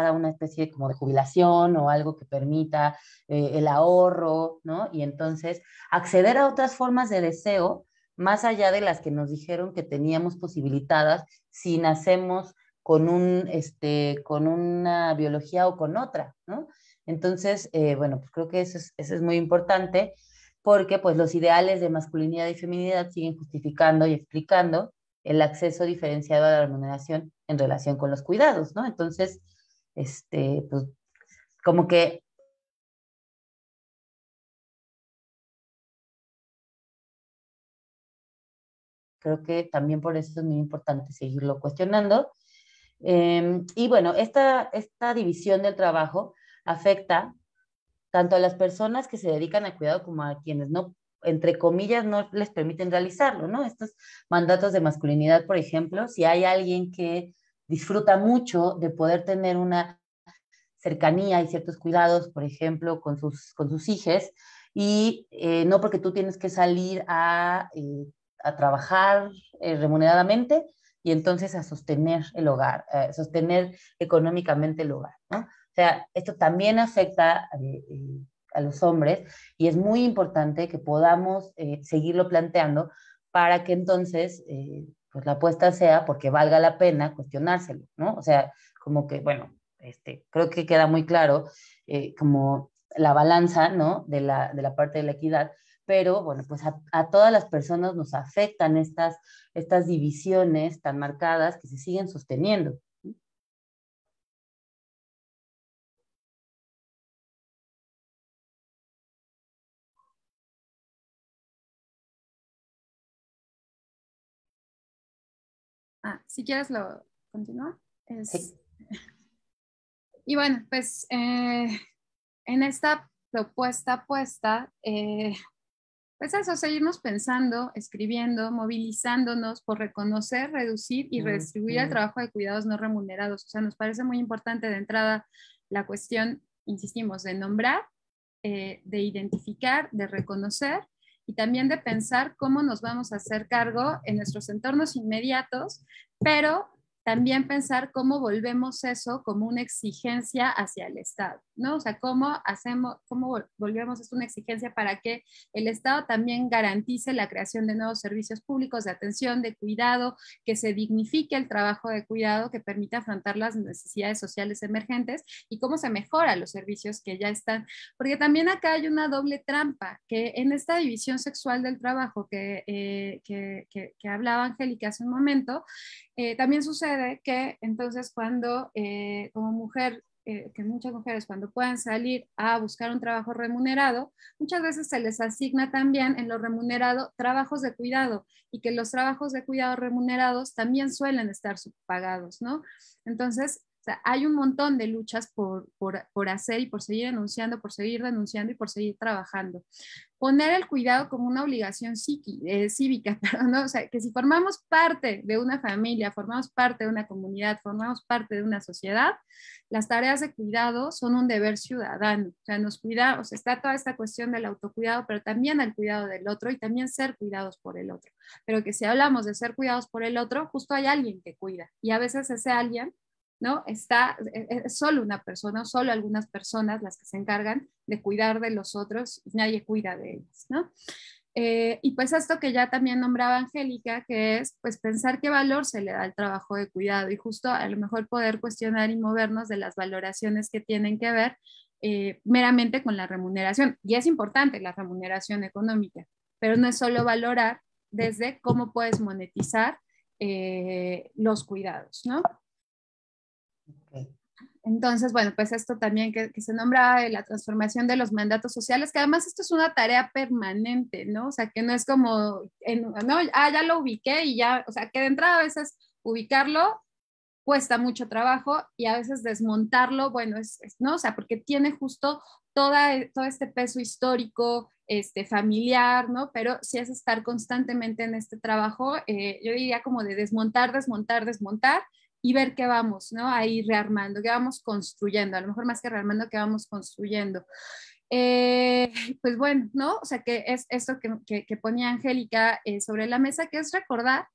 a una especie como de jubilación o algo que permita eh, el ahorro, ¿no? Y entonces acceder a otras formas de deseo más allá de las que nos dijeron que teníamos posibilitadas si nacemos con, un, este, con una biología o con otra, ¿no? Entonces, eh, bueno, pues creo que eso es, muy importante porque pues los ideales de masculinidad y feminidad siguen justificando y explicando el acceso diferenciado a la remuneración en relación con los cuidados, Entonces, este, pues como que Creo que también por eso es muy importante seguirlo cuestionando. Em, y bueno, esta, esta división del trabajo afecta tanto a las personas que se dedican al cuidado como a quienes no, entre comillas, no les permiten realizarlo, ¿no? Estos mandatos de masculinidad, por ejemplo, si hay alguien que disfruta mucho de poder tener una cercanía y ciertos cuidados, por ejemplo, con sus, con sus hijas, y eh, no porque tú tienes que salir a eh, a trabajar eh, remuneradamente y entonces a sostener el hogar, eh, sostener económicamente el hogar. O sea, esto también afecta eh, a, los hombres y es muy importante que podamos seguirlo planteando para que entonces pues la apuesta sea porque valga la pena cuestionárselo, ¿no? O sea, como que, bueno, este, creo que queda muy claro como la balanza, ¿no? De la, de la parte de la equidad, pero bueno, pues a, todas las personas nos afectan estas, estas divisiones tan marcadas que se siguen sosteniendo. Ah, si quieres lo continúa. Sí. Y bueno, pues eh, en esta propuesta puesta, eh, pues eso, seguirnos pensando, escribiendo, movilizándonos por reconocer, reducir y redistribuir el trabajo de cuidados no remunerados. O sea, nos parece muy importante de entrada la cuestión, insistimos, de nombrar, eh, de identificar, de reconocer y también de pensar cómo nos vamos a hacer cargo en nuestros entornos inmediatos, pero también pensar cómo volvemos eso como una exigencia hacia el Estado, ¿no? O sea, cómo hacemos, cómo volvemos esto una exigencia para que el Estado también garantice la creación de nuevos servicios públicos de atención, de cuidado, que se dignifique el trabajo de cuidado, que permita afrontar las necesidades sociales emergentes y cómo se mejora los servicios que ya están. Porque también acá hay una doble trampa, que en esta división sexual del trabajo que, eh, que, que, que hablaba Angélica hace un momento, eh, también sucede que entonces cuando eh, como mujer, eh, que muchas mujeres cuando puedan salir a buscar un trabajo remunerado, muchas veces se les asigna también en lo remunerado trabajos de cuidado y que los trabajos de cuidado remunerados también suelen estar pagados, ¿no? Entonces, hay un montón de luchas por, hacer y por seguir denunciando, por seguir denunciando y por seguir trabajando. Poner el cuidado como una obligación eh, cívica, que si formamos parte de una familia, formamos parte de una comunidad, formamos parte de una sociedad, las tareas de cuidado son un deber ciudadano. O sea, nos cuidamos, sea, está toda esta cuestión del autocuidado, pero también el cuidado del otro y también ser cuidados por el otro. Pero que si hablamos de ser cuidados por el otro, justo hay alguien que cuida y a veces ese alguien ¿no? Está, eh, eh, solo una persona, solo algunas personas las que se encargan de cuidar de los otros, y nadie cuida de ellos, ¿no? Eh, y pues esto que ya también nombraba Angélica, que es pues pensar qué valor se le da al trabajo de cuidado y justo a lo mejor poder cuestionar y movernos de las valoraciones que tienen que ver meramente con la remuneración. Y es importante la remuneración económica, pero no es solo valorar desde cómo puedes monetizar los cuidados, ¿no? Entonces, bueno, pues esto también que, se nombra eh, la transformación de los mandatos sociales, que además esto es una tarea permanente, ¿no? O sea, que no es como, no, ah, ya lo ubiqué y ya, o sea, que de entrada a veces ubicarlo cuesta mucho trabajo y a veces desmontarlo, bueno, es, ¿no? O sea, porque tiene justo toda, eh, todo este peso histórico, este, familiar, ¿no? Pero si es estar constantemente en este trabajo, eh, yo diría como de desmontar, desmontar, desmontar y ver qué vamos, ¿no? Ahí rearmando, qué vamos construyendo, a lo mejor más que rearmando, qué vamos construyendo. Eh, pues bueno, ¿no? O sea, que es esto que, que, ponía Angélica eh, sobre la mesa, que es recordar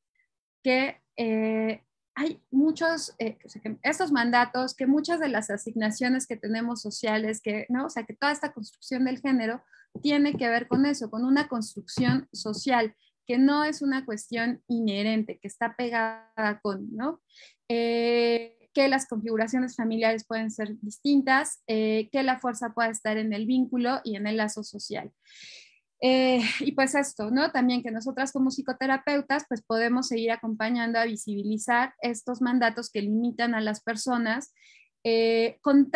que eh, hay muchos, o sea, que estos mandatos, que muchas de las asignaciones que tenemos sociales, que, ¿no? O sea, que toda esta construcción del género tiene que ver con eso, con una construcción social que no es una cuestión inherente, que está pegada con, ¿no? Eh, que las configuraciones familiares pueden ser distintas, eh, que la fuerza pueda estar en el vínculo y en el lazo social. Eh, y pues esto, ¿no? También que nosotras como psicoterapeutas, pues podemos seguir acompañando a visibilizar estos mandatos que limitan a las personas con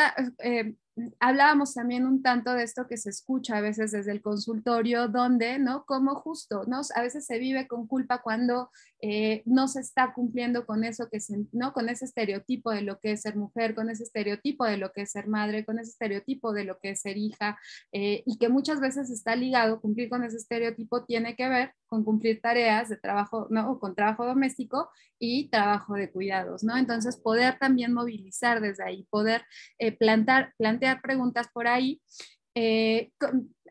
hablábamos también un tanto de esto que se escucha a veces desde el consultorio, donde, ¿no? Como justo, ¿no? A veces se vive con culpa cuando eh, no se está cumpliendo con eso que no con ese estereotipo de lo que es ser mujer, con ese estereotipo de lo que es ser madre, con ese estereotipo de lo que es ser hija eh, y que muchas veces está ligado cumplir con ese estereotipo tiene que ver con cumplir tareas de trabajo, no, con trabajo doméstico y trabajo de cuidados, ¿no? Entonces poder también movilizar desde ahí, poder eh, plantar, plantear preguntas por ahí.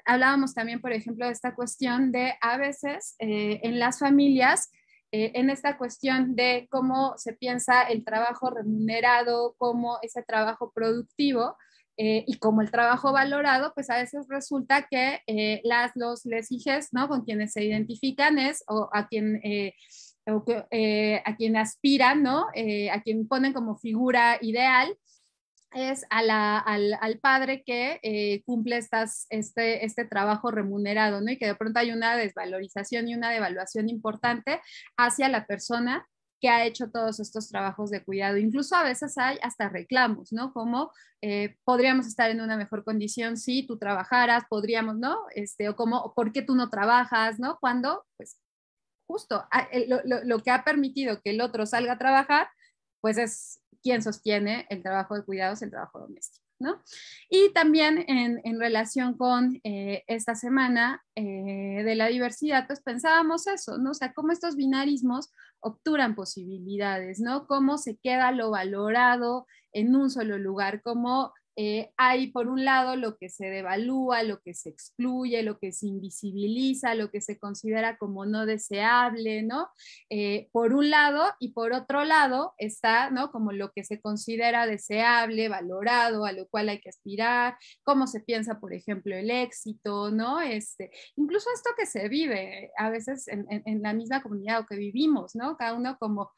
hablábamos también, por ejemplo, de esta cuestión de a veces en las familias eh, en esta cuestión de cómo se piensa el trabajo remunerado, cómo ese trabajo productivo eh, y cómo el trabajo valorado, pues a veces resulta que eh, las, los, lesiges, ¿no? Con quienes se identifican es o a quien... a quien aspiran, ¿no? a quien ponen como figura ideal, es al, al, padre que eh, cumple estas, este, este trabajo remunerado, ¿no? Y que de pronto hay una desvalorización y una devaluación importante hacia la persona que ha hecho todos estos trabajos de cuidado. Incluso a veces hay hasta reclamos, ¿no? Como eh, podríamos estar en una mejor condición si tú trabajaras, podríamos, ¿no? Este, o como, ¿por qué tú no trabajas, ¿no? Cuando, pues, justo, ah, eh, lo, lo, lo que ha permitido que el otro salga a trabajar, pues es ¿Quién sostiene el trabajo de cuidados, el trabajo doméstico. ¿No? Y también en, relación con eh, esta semana eh, de la diversidad, pues pensábamos eso, ¿no? O sea, cómo estos binarismos obturan posibilidades, ¿no? Cómo se queda lo valorado en un solo lugar, cómo eh, hay por un lado lo que se devalúa, lo que se excluye, lo que se invisibiliza, lo que se considera como no deseable, ¿no? Eh, por un lado y por otro lado está, ¿no? Como lo que se considera deseable, valorado, a lo cual hay que aspirar, cómo se piensa, por ejemplo, el éxito, ¿no? Este, incluso esto que se vive a veces en, en la misma comunidad o que vivimos, ¿no? Cada uno como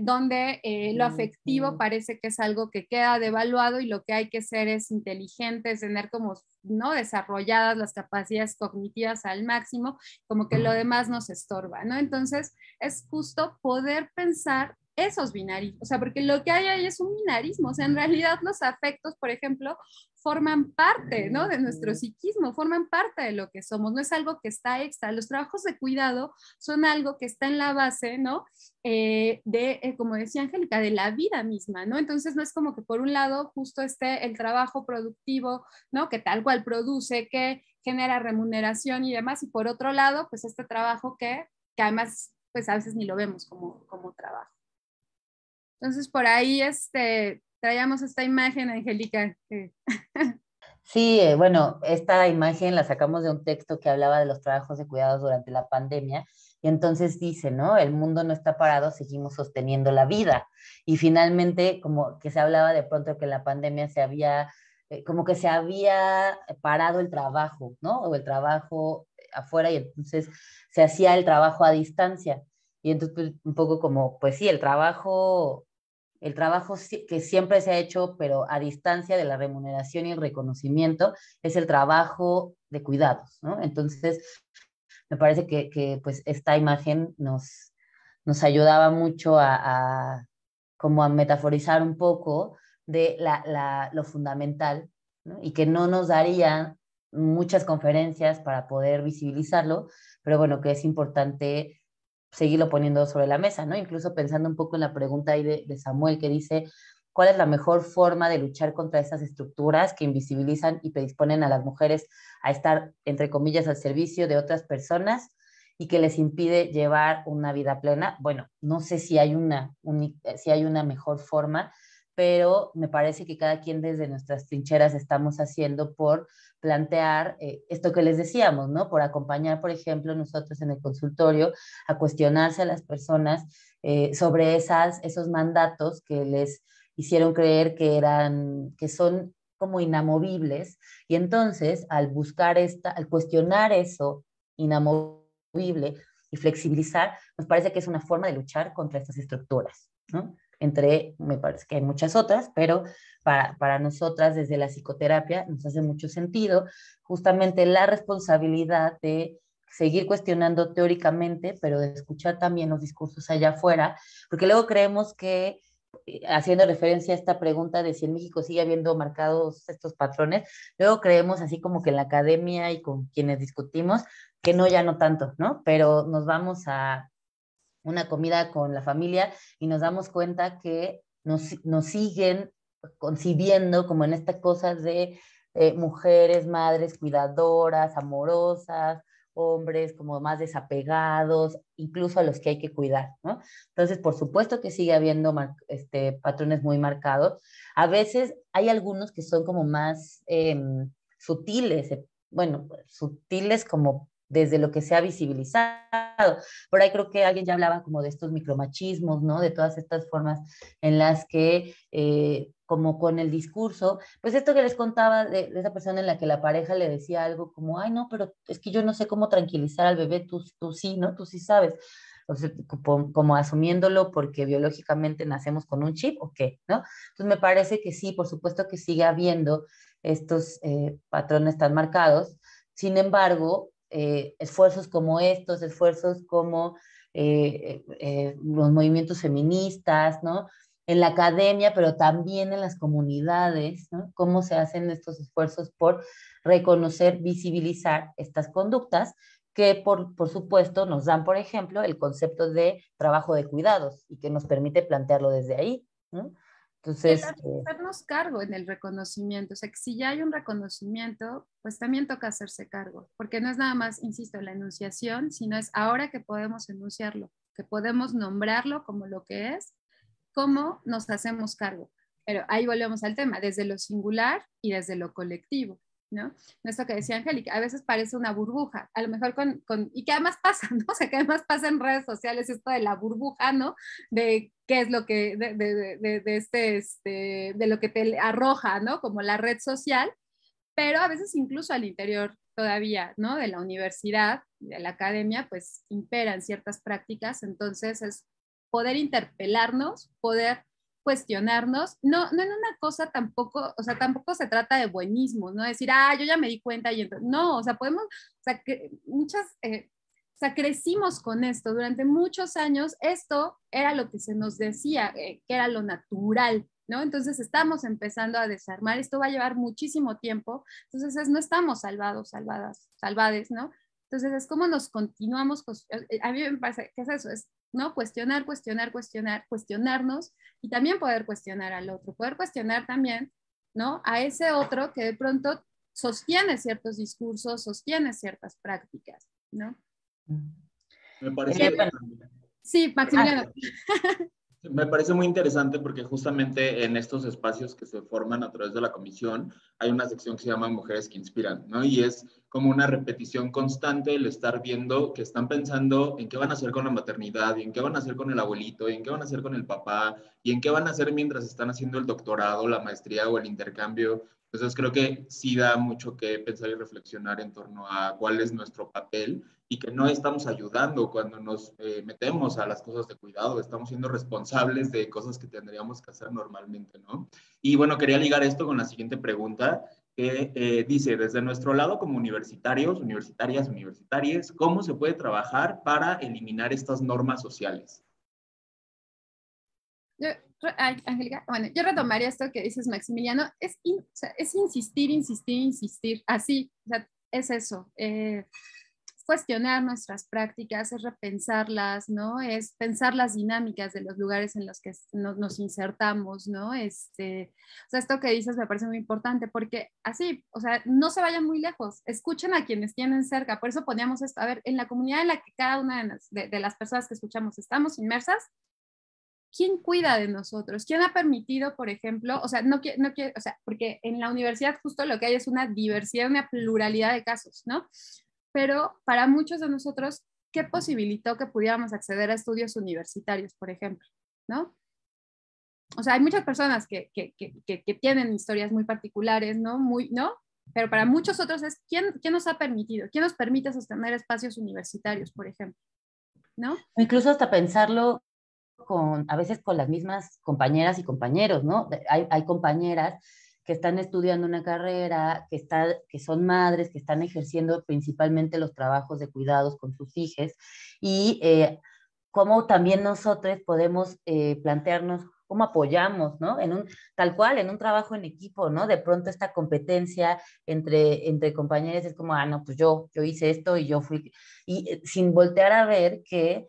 donde eh, lo afectivo parece que es algo que queda devaluado y lo que hay que ser es inteligente, es tener como no desarrolladas las capacidades cognitivas al máximo, como que lo demás nos estorba, ¿no? Entonces, es justo poder pensar esos binarismos, o sea, porque lo que hay ahí es un binarismo, o sea, en realidad los afectos, por ejemplo, forman parte, ¿no? De nuestro psiquismo, forman parte de lo que somos, no es algo que está extra. Los trabajos de cuidado son algo que está en la base, ¿no? Eh, de, eh, como decía Angélica, de la vida misma, ¿no? Entonces no es como que por un lado justo esté el trabajo productivo, ¿no? Que tal cual produce, que genera remuneración y demás, y por otro lado, pues este trabajo que, que además, pues a veces ni lo vemos como, como trabajo. Entonces, por ahí este, traíamos esta imagen, Angélica. Sí, eh, bueno, esta imagen la sacamos de un texto que hablaba de los trabajos de cuidados durante la pandemia. Y entonces dice, ¿no? El mundo no está parado, seguimos sosteniendo la vida. Y finalmente, como que se hablaba de pronto que la pandemia se había, eh, como que se había parado el trabajo, ¿no? O el trabajo afuera y entonces se hacía el trabajo a distancia. Y entonces, pues, un poco como, pues sí, el trabajo el trabajo que siempre se ha hecho, pero a distancia de la remuneración y el reconocimiento, es el trabajo de cuidados, Entonces, me parece que, pues esta imagen nos, nos ayudaba mucho a, como a metaforizar un poco de la, la, lo fundamental y que no nos daría muchas conferencias para poder visibilizarlo, pero bueno, que es importante seguirlo poniendo sobre la mesa, ¿no? Incluso pensando un poco en la pregunta ahí de, Samuel que dice, ¿cuál es la mejor forma de luchar contra estas estructuras que invisibilizan y predisponen a las mujeres a estar, entre comillas, al servicio de otras personas? y que les impide llevar una vida plena. Bueno, no sé si hay una, eh, si hay una mejor forma, pero me parece que cada quien desde nuestras trincheras estamos haciendo por plantear eh, esto que les decíamos, ¿no? Por acompañar, por ejemplo, nosotros en el consultorio a cuestionarse a las personas eh, sobre esas, esos mandatos que les hicieron creer que eran, que son como inamovibles. Y entonces, al buscar esta, al cuestionar eso inamovible y flexibilizar, nos parece que es una forma de luchar contra estas estructuras, ¿no? entre, me parece que hay muchas otras, pero para, nosotras desde la psicoterapia nos hace mucho sentido justamente la responsabilidad de seguir cuestionando teóricamente, pero de escuchar también los discursos allá afuera, porque luego creemos que eh, haciendo referencia a esta pregunta de si en México sigue habiendo marcados estos patrones, luego creemos así como que en la academia y con quienes discutimos, que no, ya no tanto, ¿no? Pero nos vamos a una comida con la familia y nos damos cuenta que nos, siguen concibiendo como en esta cosa de eh, mujeres, madres cuidadoras, amorosas, hombres como más desapegados, incluso a los que hay que cuidar, Entonces, por supuesto que sigue habiendo este, patrones muy marcados. A veces hay algunos que son como más em, sutiles, eh, bueno, sutiles como desde lo que se ha visibilizado. Por ahí creo que alguien ya hablaba como de estos micromachismos, ¿no? De todas estas formas en las que, eh, como con el discurso, pues esto que les contaba de, esa persona en la que la pareja le decía algo como, ay, no, pero es que yo no sé cómo tranquilizar al bebé, tú, sí, ¿no? Tú sí sabes. como, asumiéndolo porque biológicamente nacemos con un chip o qué, ¿no? Entonces me parece que sí, por supuesto que sigue habiendo estos eh, patrones tan marcados. Sin embargo, eh, esfuerzos como estos, esfuerzos como eh, eh, los movimientos feministas, ¿no? En la academia, pero también en las comunidades, ¿no? Cómo se hacen estos esfuerzos por reconocer, visibilizar estas conductas que por, por, supuesto nos dan, por ejemplo, el concepto de trabajo de cuidados y que nos permite plantearlo desde ahí. Entonces, eh, hacernos cargo en el reconocimiento, o sea, que si ya hay un reconocimiento, pues también toca hacerse cargo, porque no es nada más, insisto, la enunciación, sino es ahora que podemos enunciarlo, que podemos nombrarlo como lo que es, cómo nos hacemos cargo. Pero ahí volvemos al tema, desde lo singular y desde lo colectivo. ¿no? Esto que decía Angélica, a veces parece una burbuja, a lo mejor con, con, y que además pasa, ¿no? O sea, que además pasa en redes sociales esto de la burbuja, ¿no? De qué es lo que, de, de, de, de este, este, de lo que te arroja, ¿no? Como la red social, pero a veces incluso al interior todavía, ¿no? De la universidad, de la academia, pues imperan ciertas prácticas, entonces es poder interpelarnos, poder cuestionarnos, no, no en una cosa tampoco, o sea, tampoco se trata de buenismo, no decir, ah, yo ya me di cuenta y entonces, no, o sea, podemos, o sea, que muchas, eh, o sea, crecimos con esto durante muchos años, esto era lo que se nos decía, eh, que era lo natural, ¿no? Entonces estamos empezando a desarmar, esto va a llevar muchísimo tiempo, entonces no estamos salvados, salvadas, salvades, ¿no? Entonces es como nos continuamos, pues, eh, a mí me parece qué es eso, es Cuestionar, cuestionar, cuestionar, cuestionarnos y también poder cuestionar al otro, poder cuestionar también, ¿no? A ese otro que de pronto sostiene ciertos discursos, sostiene ciertas prácticas, ¿no? Mm. Me parece... Sí, Maximiliano. Me parece muy interesante porque justamente en estos espacios que se forman a través de la comisión hay una sección que se llama Mujeres que Inspiran, ¿no? Y es como una repetición constante el estar viendo que están pensando en qué van a hacer con la maternidad, y en qué van a hacer con el abuelito, y en qué van a hacer con el papá, y en qué van a hacer mientras están haciendo el doctorado, la maestría o el intercambio. Entonces creo que sí da mucho que pensar y reflexionar en torno a cuál es nuestro papel y que no estamos ayudando cuando nos eh, metemos a las cosas de cuidado, estamos siendo responsables de cosas que tendríamos que hacer normalmente, ¿no? Y bueno, quería ligar esto con la siguiente pregunta que eh, dice, desde nuestro lado como universitarios, universitarias, universitarias, ¿cómo se puede trabajar para eliminar estas normas sociales? Angélica, bueno, yo retomaría esto que dices, Maximiliano, es, insistir, insistir, insistir, así, es eso, eh, cuestionar nuestras prácticas, es repensarlas, ¿no? Es pensar las dinámicas de los lugares en los que nos, insertamos, ¿no? Este, o sea, esto que dices me parece muy importante porque así, o sea, no se vayan muy lejos, escuchen a quienes tienen cerca, por eso poníamos esto, a ver, en la comunidad en la que cada una de, de las personas que escuchamos estamos inmersas, ¿quién cuida de nosotros? ¿Quién ha permitido, por ejemplo, o sea, no quiere, no o sea, porque en la universidad justo lo que hay es una diversidad, una pluralidad de casos, ¿no? Pero para muchos de nosotros, ¿qué posibilitó que pudiéramos acceder a estudios universitarios, por ejemplo, ¿no? O sea, hay muchas personas que, que, que, que tienen historias muy particulares, ¿no? Muy, ¿no? Pero para muchos otros es, ¿quién, ¿quién nos ha permitido? ¿Quién nos permite sostener espacios universitarios, por ejemplo? ¿No? Incluso hasta pensarlo a veces con las mismas compañeras y compañeros, ¿no? Hay, compañeras que están estudiando una carrera, que, está, que son madres, que están ejerciendo principalmente los trabajos de cuidados con sus hijos y eh, cómo también nosotros podemos eh, plantearnos cómo apoyamos, ¿no? En un, tal cual, en un trabajo en equipo, ¿no? De pronto esta competencia entre, entre compañeros es como, ah, no, pues yo, yo hice esto y yo fui, y eh, sin voltear a ver que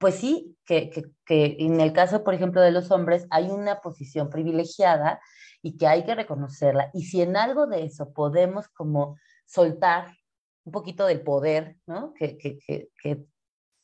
pues sí, que, en el caso, por ejemplo, de los hombres hay una posición privilegiada y que hay que reconocerla. Y si en algo de eso podemos como soltar un poquito del poder, ¿no? Que, que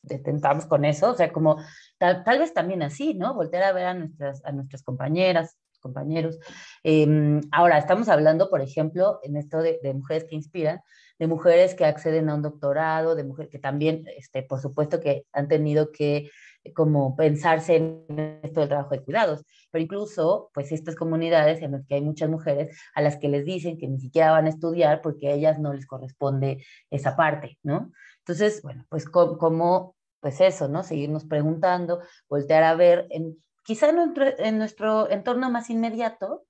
detentamos con eso, o sea, como tal, vez también así, ¿no? Voltear a ver a nuestras, a nuestras compañeras, compañeros. Em, ahora, estamos hablando, por ejemplo, en esto de mujeres que inspiran, de mujeres que acceden a un doctorado, de mujeres que también, este, por supuesto, que han tenido que eh, como pensarse en esto del trabajo de cuidados, pero incluso pues estas comunidades en las que hay muchas mujeres a las que les dicen que ni siquiera van a estudiar porque a ellas no les corresponde esa parte, ¿no? Entonces, bueno, pues como pues eso, ¿no? Seguirnos preguntando, voltear a ver, en, quizá en nuestro entorno más inmediato,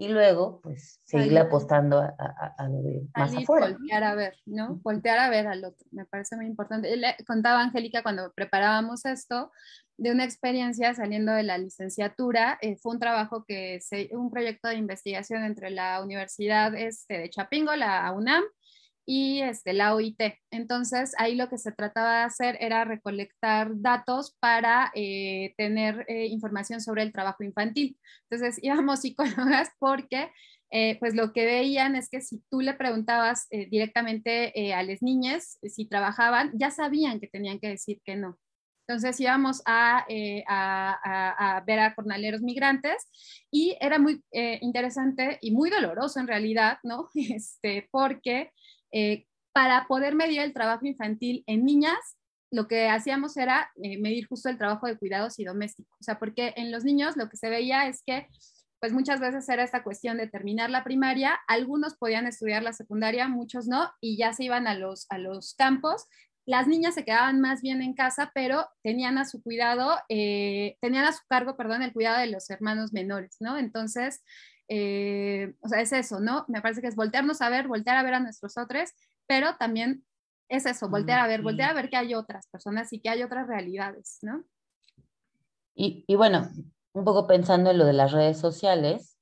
y luego, pues, seguir apostando a, lo de más afuera. Voltear a ver, ¿no? Voltear a ver al otro, me parece muy importante. Le contaba Angélica cuando preparábamos esto, de una experiencia saliendo de la licenciatura, eh, fue un trabajo que, se, un proyecto de investigación entre la Universidad este, de Chapingo, la UNAM, y este, la OIT. Entonces, ahí lo que se trataba de hacer era recolectar datos para eh, tener eh, información sobre el trabajo infantil. Entonces, íbamos psicólogas porque eh, pues lo que veían es que si tú le preguntabas directamente a las niñas si trabajaban, ya sabían que tenían que decir que no. Entonces íbamos a, a, a, ver a jornaleros migrantes y era muy interesante y muy doloroso en realidad, ¿no? Este, porque eh, para poder medir el trabajo infantil en niñas, lo que hacíamos era eh, medir justo el trabajo de cuidados y domésticos, O sea, porque en los niños lo que se veía es que pues muchas veces era esta cuestión de terminar la primaria, algunos podían estudiar la secundaria, muchos no, y ya se iban a los, a los campos. Las niñas se quedaban más bien en casa, pero tenían a su cuidado, eh, tenían a su cargo, perdón, el cuidado de los hermanos menores, ¿no? Entonces, eh, o sea, es eso, ¿no? Me parece que es voltearnos a ver, voltear a ver a nuestros otros, pero también es eso, voltear a ver, voltear a ver que hay otras personas y que hay otras realidades, ¿no? Y, y bueno, un poco pensando en lo de las redes sociales,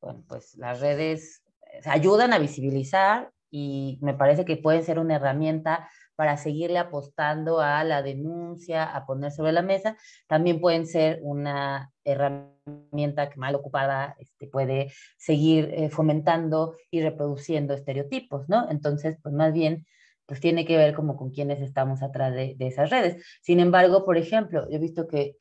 bueno, pues las redes eh, ayudan a visibilizar y me parece que pueden ser una herramienta para seguirle apostando a la denuncia, a poner sobre la mesa, también pueden ser una herramienta que mal ocupada este, puede seguir eh, fomentando y reproduciendo estereotipos, ¿no? Entonces, pues más bien, pues tiene que ver como con quienes estamos atrás de, esas redes. Sin embargo, por ejemplo, yo he visto que,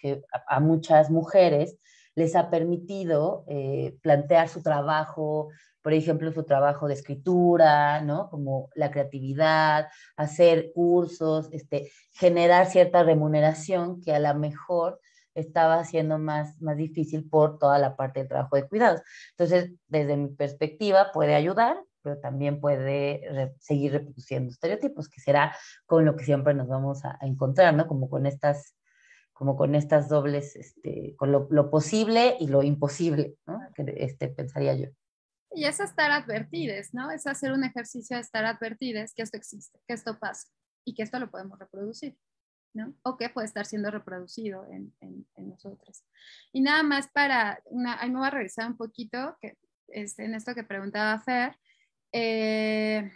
a, muchas mujeres les ha permitido eh, plantear su trabajo por ejemplo, su trabajo de escritura, ¿no? Como la creatividad, hacer cursos, este, generar cierta remuneración que a lo mejor estaba siendo más, más difícil por toda la parte del trabajo de cuidados. Entonces, desde mi perspectiva, puede ayudar, pero también puede seguir reproduciendo estereotipos, que será con lo que siempre nos vamos a, encontrar, ¿no? Como con estas, como con estas dobles, este, con lo, lo posible y lo imposible, ¿no? Que, este, pensaría yo. Y es estar advertidas, ¿no? Es hacer un ejercicio de estar advertidas que esto existe, que esto pasa y que esto lo podemos reproducir, ¿no? O que puede estar siendo reproducido en, en, nosotros. Y nada más para, ahí me voy a revisar un poquito que, este, en esto que preguntaba Fer. Eh,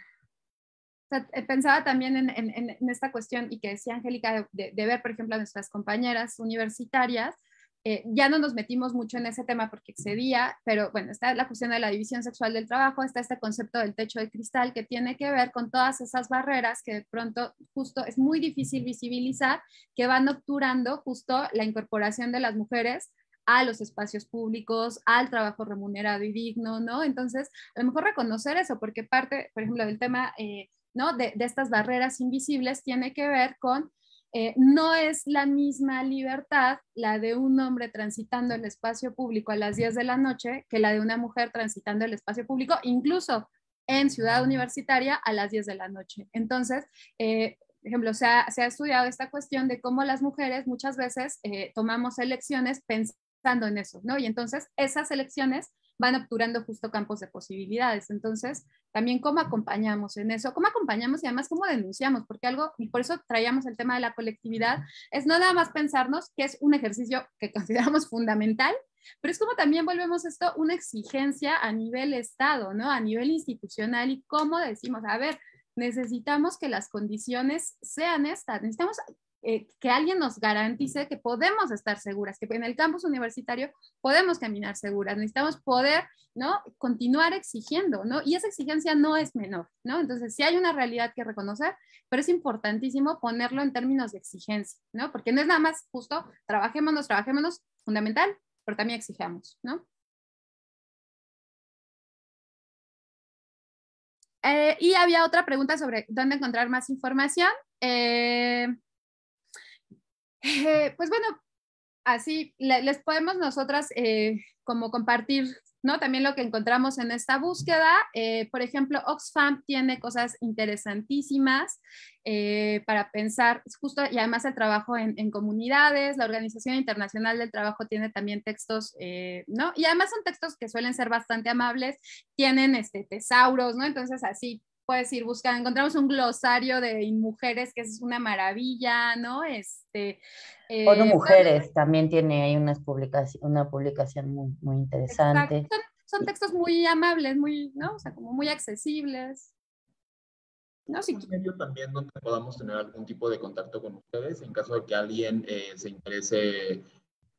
eh, pensaba también en, esta cuestión y que decía Angélica de, ver, por ejemplo, a nuestras compañeras universitarias eh, ya no nos metimos mucho en ese tema porque excedía, pero bueno, está la cuestión de la división sexual del trabajo, está este concepto del techo de cristal que tiene que ver con todas esas barreras que de pronto justo es muy difícil visibilizar, que van obturando justo la incorporación de las mujeres a los espacios públicos, al trabajo remunerado y digno, ¿no? Entonces, a lo mejor reconocer eso, porque parte, por ejemplo, del tema... Eh, ¿no? De, de, estas barreras invisibles tiene que ver con eh, no es la misma libertad la de un hombre transitando el espacio público a las 10 de la noche que la de una mujer transitando el espacio público, incluso en ciudad universitaria a las 10 de la noche. Entonces, eh, por ejemplo, se ha, estudiado esta cuestión de cómo las mujeres muchas veces eh, tomamos elecciones pensando en eso, ¿no? Y entonces esas elecciones van obturando justo campos de posibilidades. Entonces, también cómo acompañamos en eso, cómo acompañamos y además cómo denunciamos, porque algo, y por eso traíamos el tema de la colectividad, es no nada más pensarnos que es un ejercicio que consideramos fundamental, pero es como también volvemos esto una exigencia a nivel Estado, ¿no? A nivel institucional y cómo decimos, a ver, necesitamos que las condiciones sean estas, necesitamos eh, que alguien nos garantice que podemos estar seguras, que en el campus universitario podemos caminar seguras, necesitamos poder, ¿no? Continuar exigiendo, ¿no? Y esa exigencia no es menor, ¿no? Entonces, sí hay una realidad que reconocer, pero es importantísimo ponerlo en términos de exigencia, ¿no? Porque no es nada más justo, trabajémonos, trabajémonos, fundamental, pero también exijamos, ¿no? Eh, y había otra pregunta sobre dónde encontrar más información. Eh, eh, pues bueno, así les podemos nosotras eh, como compartir, ¿no? También lo que encontramos en esta búsqueda. Eh, por ejemplo, Oxfam tiene cosas interesantísimas para pensar, justo y además el trabajo en, comunidades, la Organización Internacional del Trabajo tiene también textos, ¿no? Y además son textos que suelen ser bastante amables, tienen este, tesauros, ¿no? Entonces así puedes ir buscando. Encontramos un glosario de mujeres, que es una maravilla, ¿no? Este, eh, Mujeres también tiene ahí publicación, una publicación muy, interesante. Son, textos muy amables, muy, ¿no? O sea, como muy accesibles. No, medio también donde podamos tener algún tipo de contacto con ustedes en caso de que alguien eh, se interese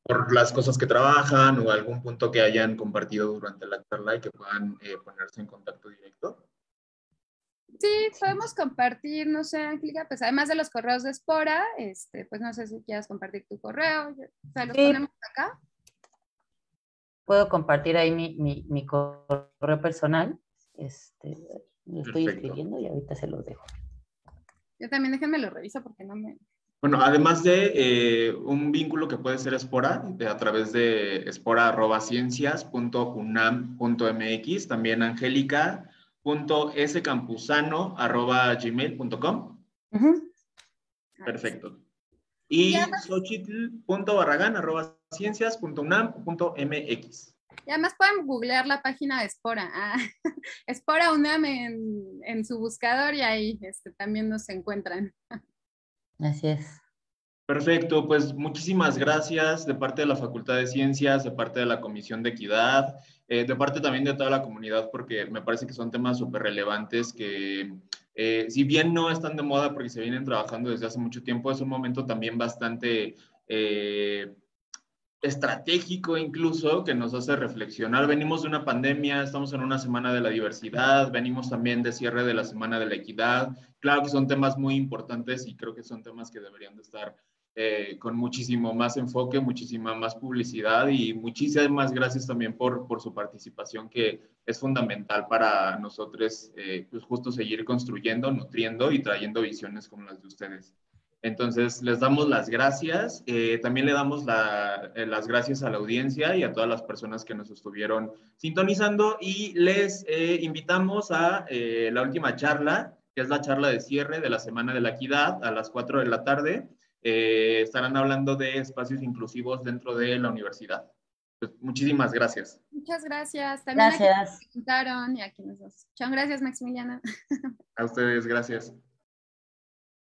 por las cosas que trabajan o algún punto que hayan compartido durante la charla y que puedan eh, ponerse en contacto directo. Sí, podemos compartir, no sé, Ángelica, pues además de los correos de Espora, este, pues no sé si quieras compartir tu correo, o sea, los ponemos acá. Puedo compartir ahí mi, correo personal, este, lo estoy escribiendo y ahorita se los dejo. Yo también déjenme lo reviso porque no me... Bueno, además de eh, un vínculo que puede ser Espora, a través de espora.ciencias.unam.mx, también Angélica .scampuzano.gmail.com uh Perfecto. Y xochitl.barragán.ciencias.unam.mx. Y además pueden googlear la página de Espora, ah, Spora UNAM en, su buscador y ahí este, también nos encuentran. Así es. Perfecto, pues muchísimas gracias de parte de la Facultad de Ciencias, de parte de la Comisión de Equidad, eh, de parte también de toda la comunidad, porque me parece que son temas súper relevantes que, eh, si bien no están de moda porque se vienen trabajando desde hace mucho tiempo, es un momento también bastante eh, estratégico incluso que nos hace reflexionar. Venimos de una pandemia, estamos en una semana de la diversidad, venimos también de cierre de la semana de la equidad. Claro que son temas muy importantes y creo que son temas que deberían de estar eh, con muchísimo más enfoque, muchísima más publicidad y muchísimas gracias también por, su participación que es fundamental para nosotros eh, pues justo seguir construyendo, nutriendo y trayendo visiones como las de ustedes. Entonces, les damos las gracias. Eh, también le damos las gracias a la audiencia y a todas las personas que nos estuvieron sintonizando y les invitamos a la última charla, que es la charla de cierre de la Semana de la Equidad a las 4 de la tarde. Eh, estarán hablando de espacios inclusivos dentro de la universidad. Pues, muchísimas gracias. Muchas gracias. También gracias. a quienes y a nos escucharon. Gracias, Maximiliana. A ustedes, gracias.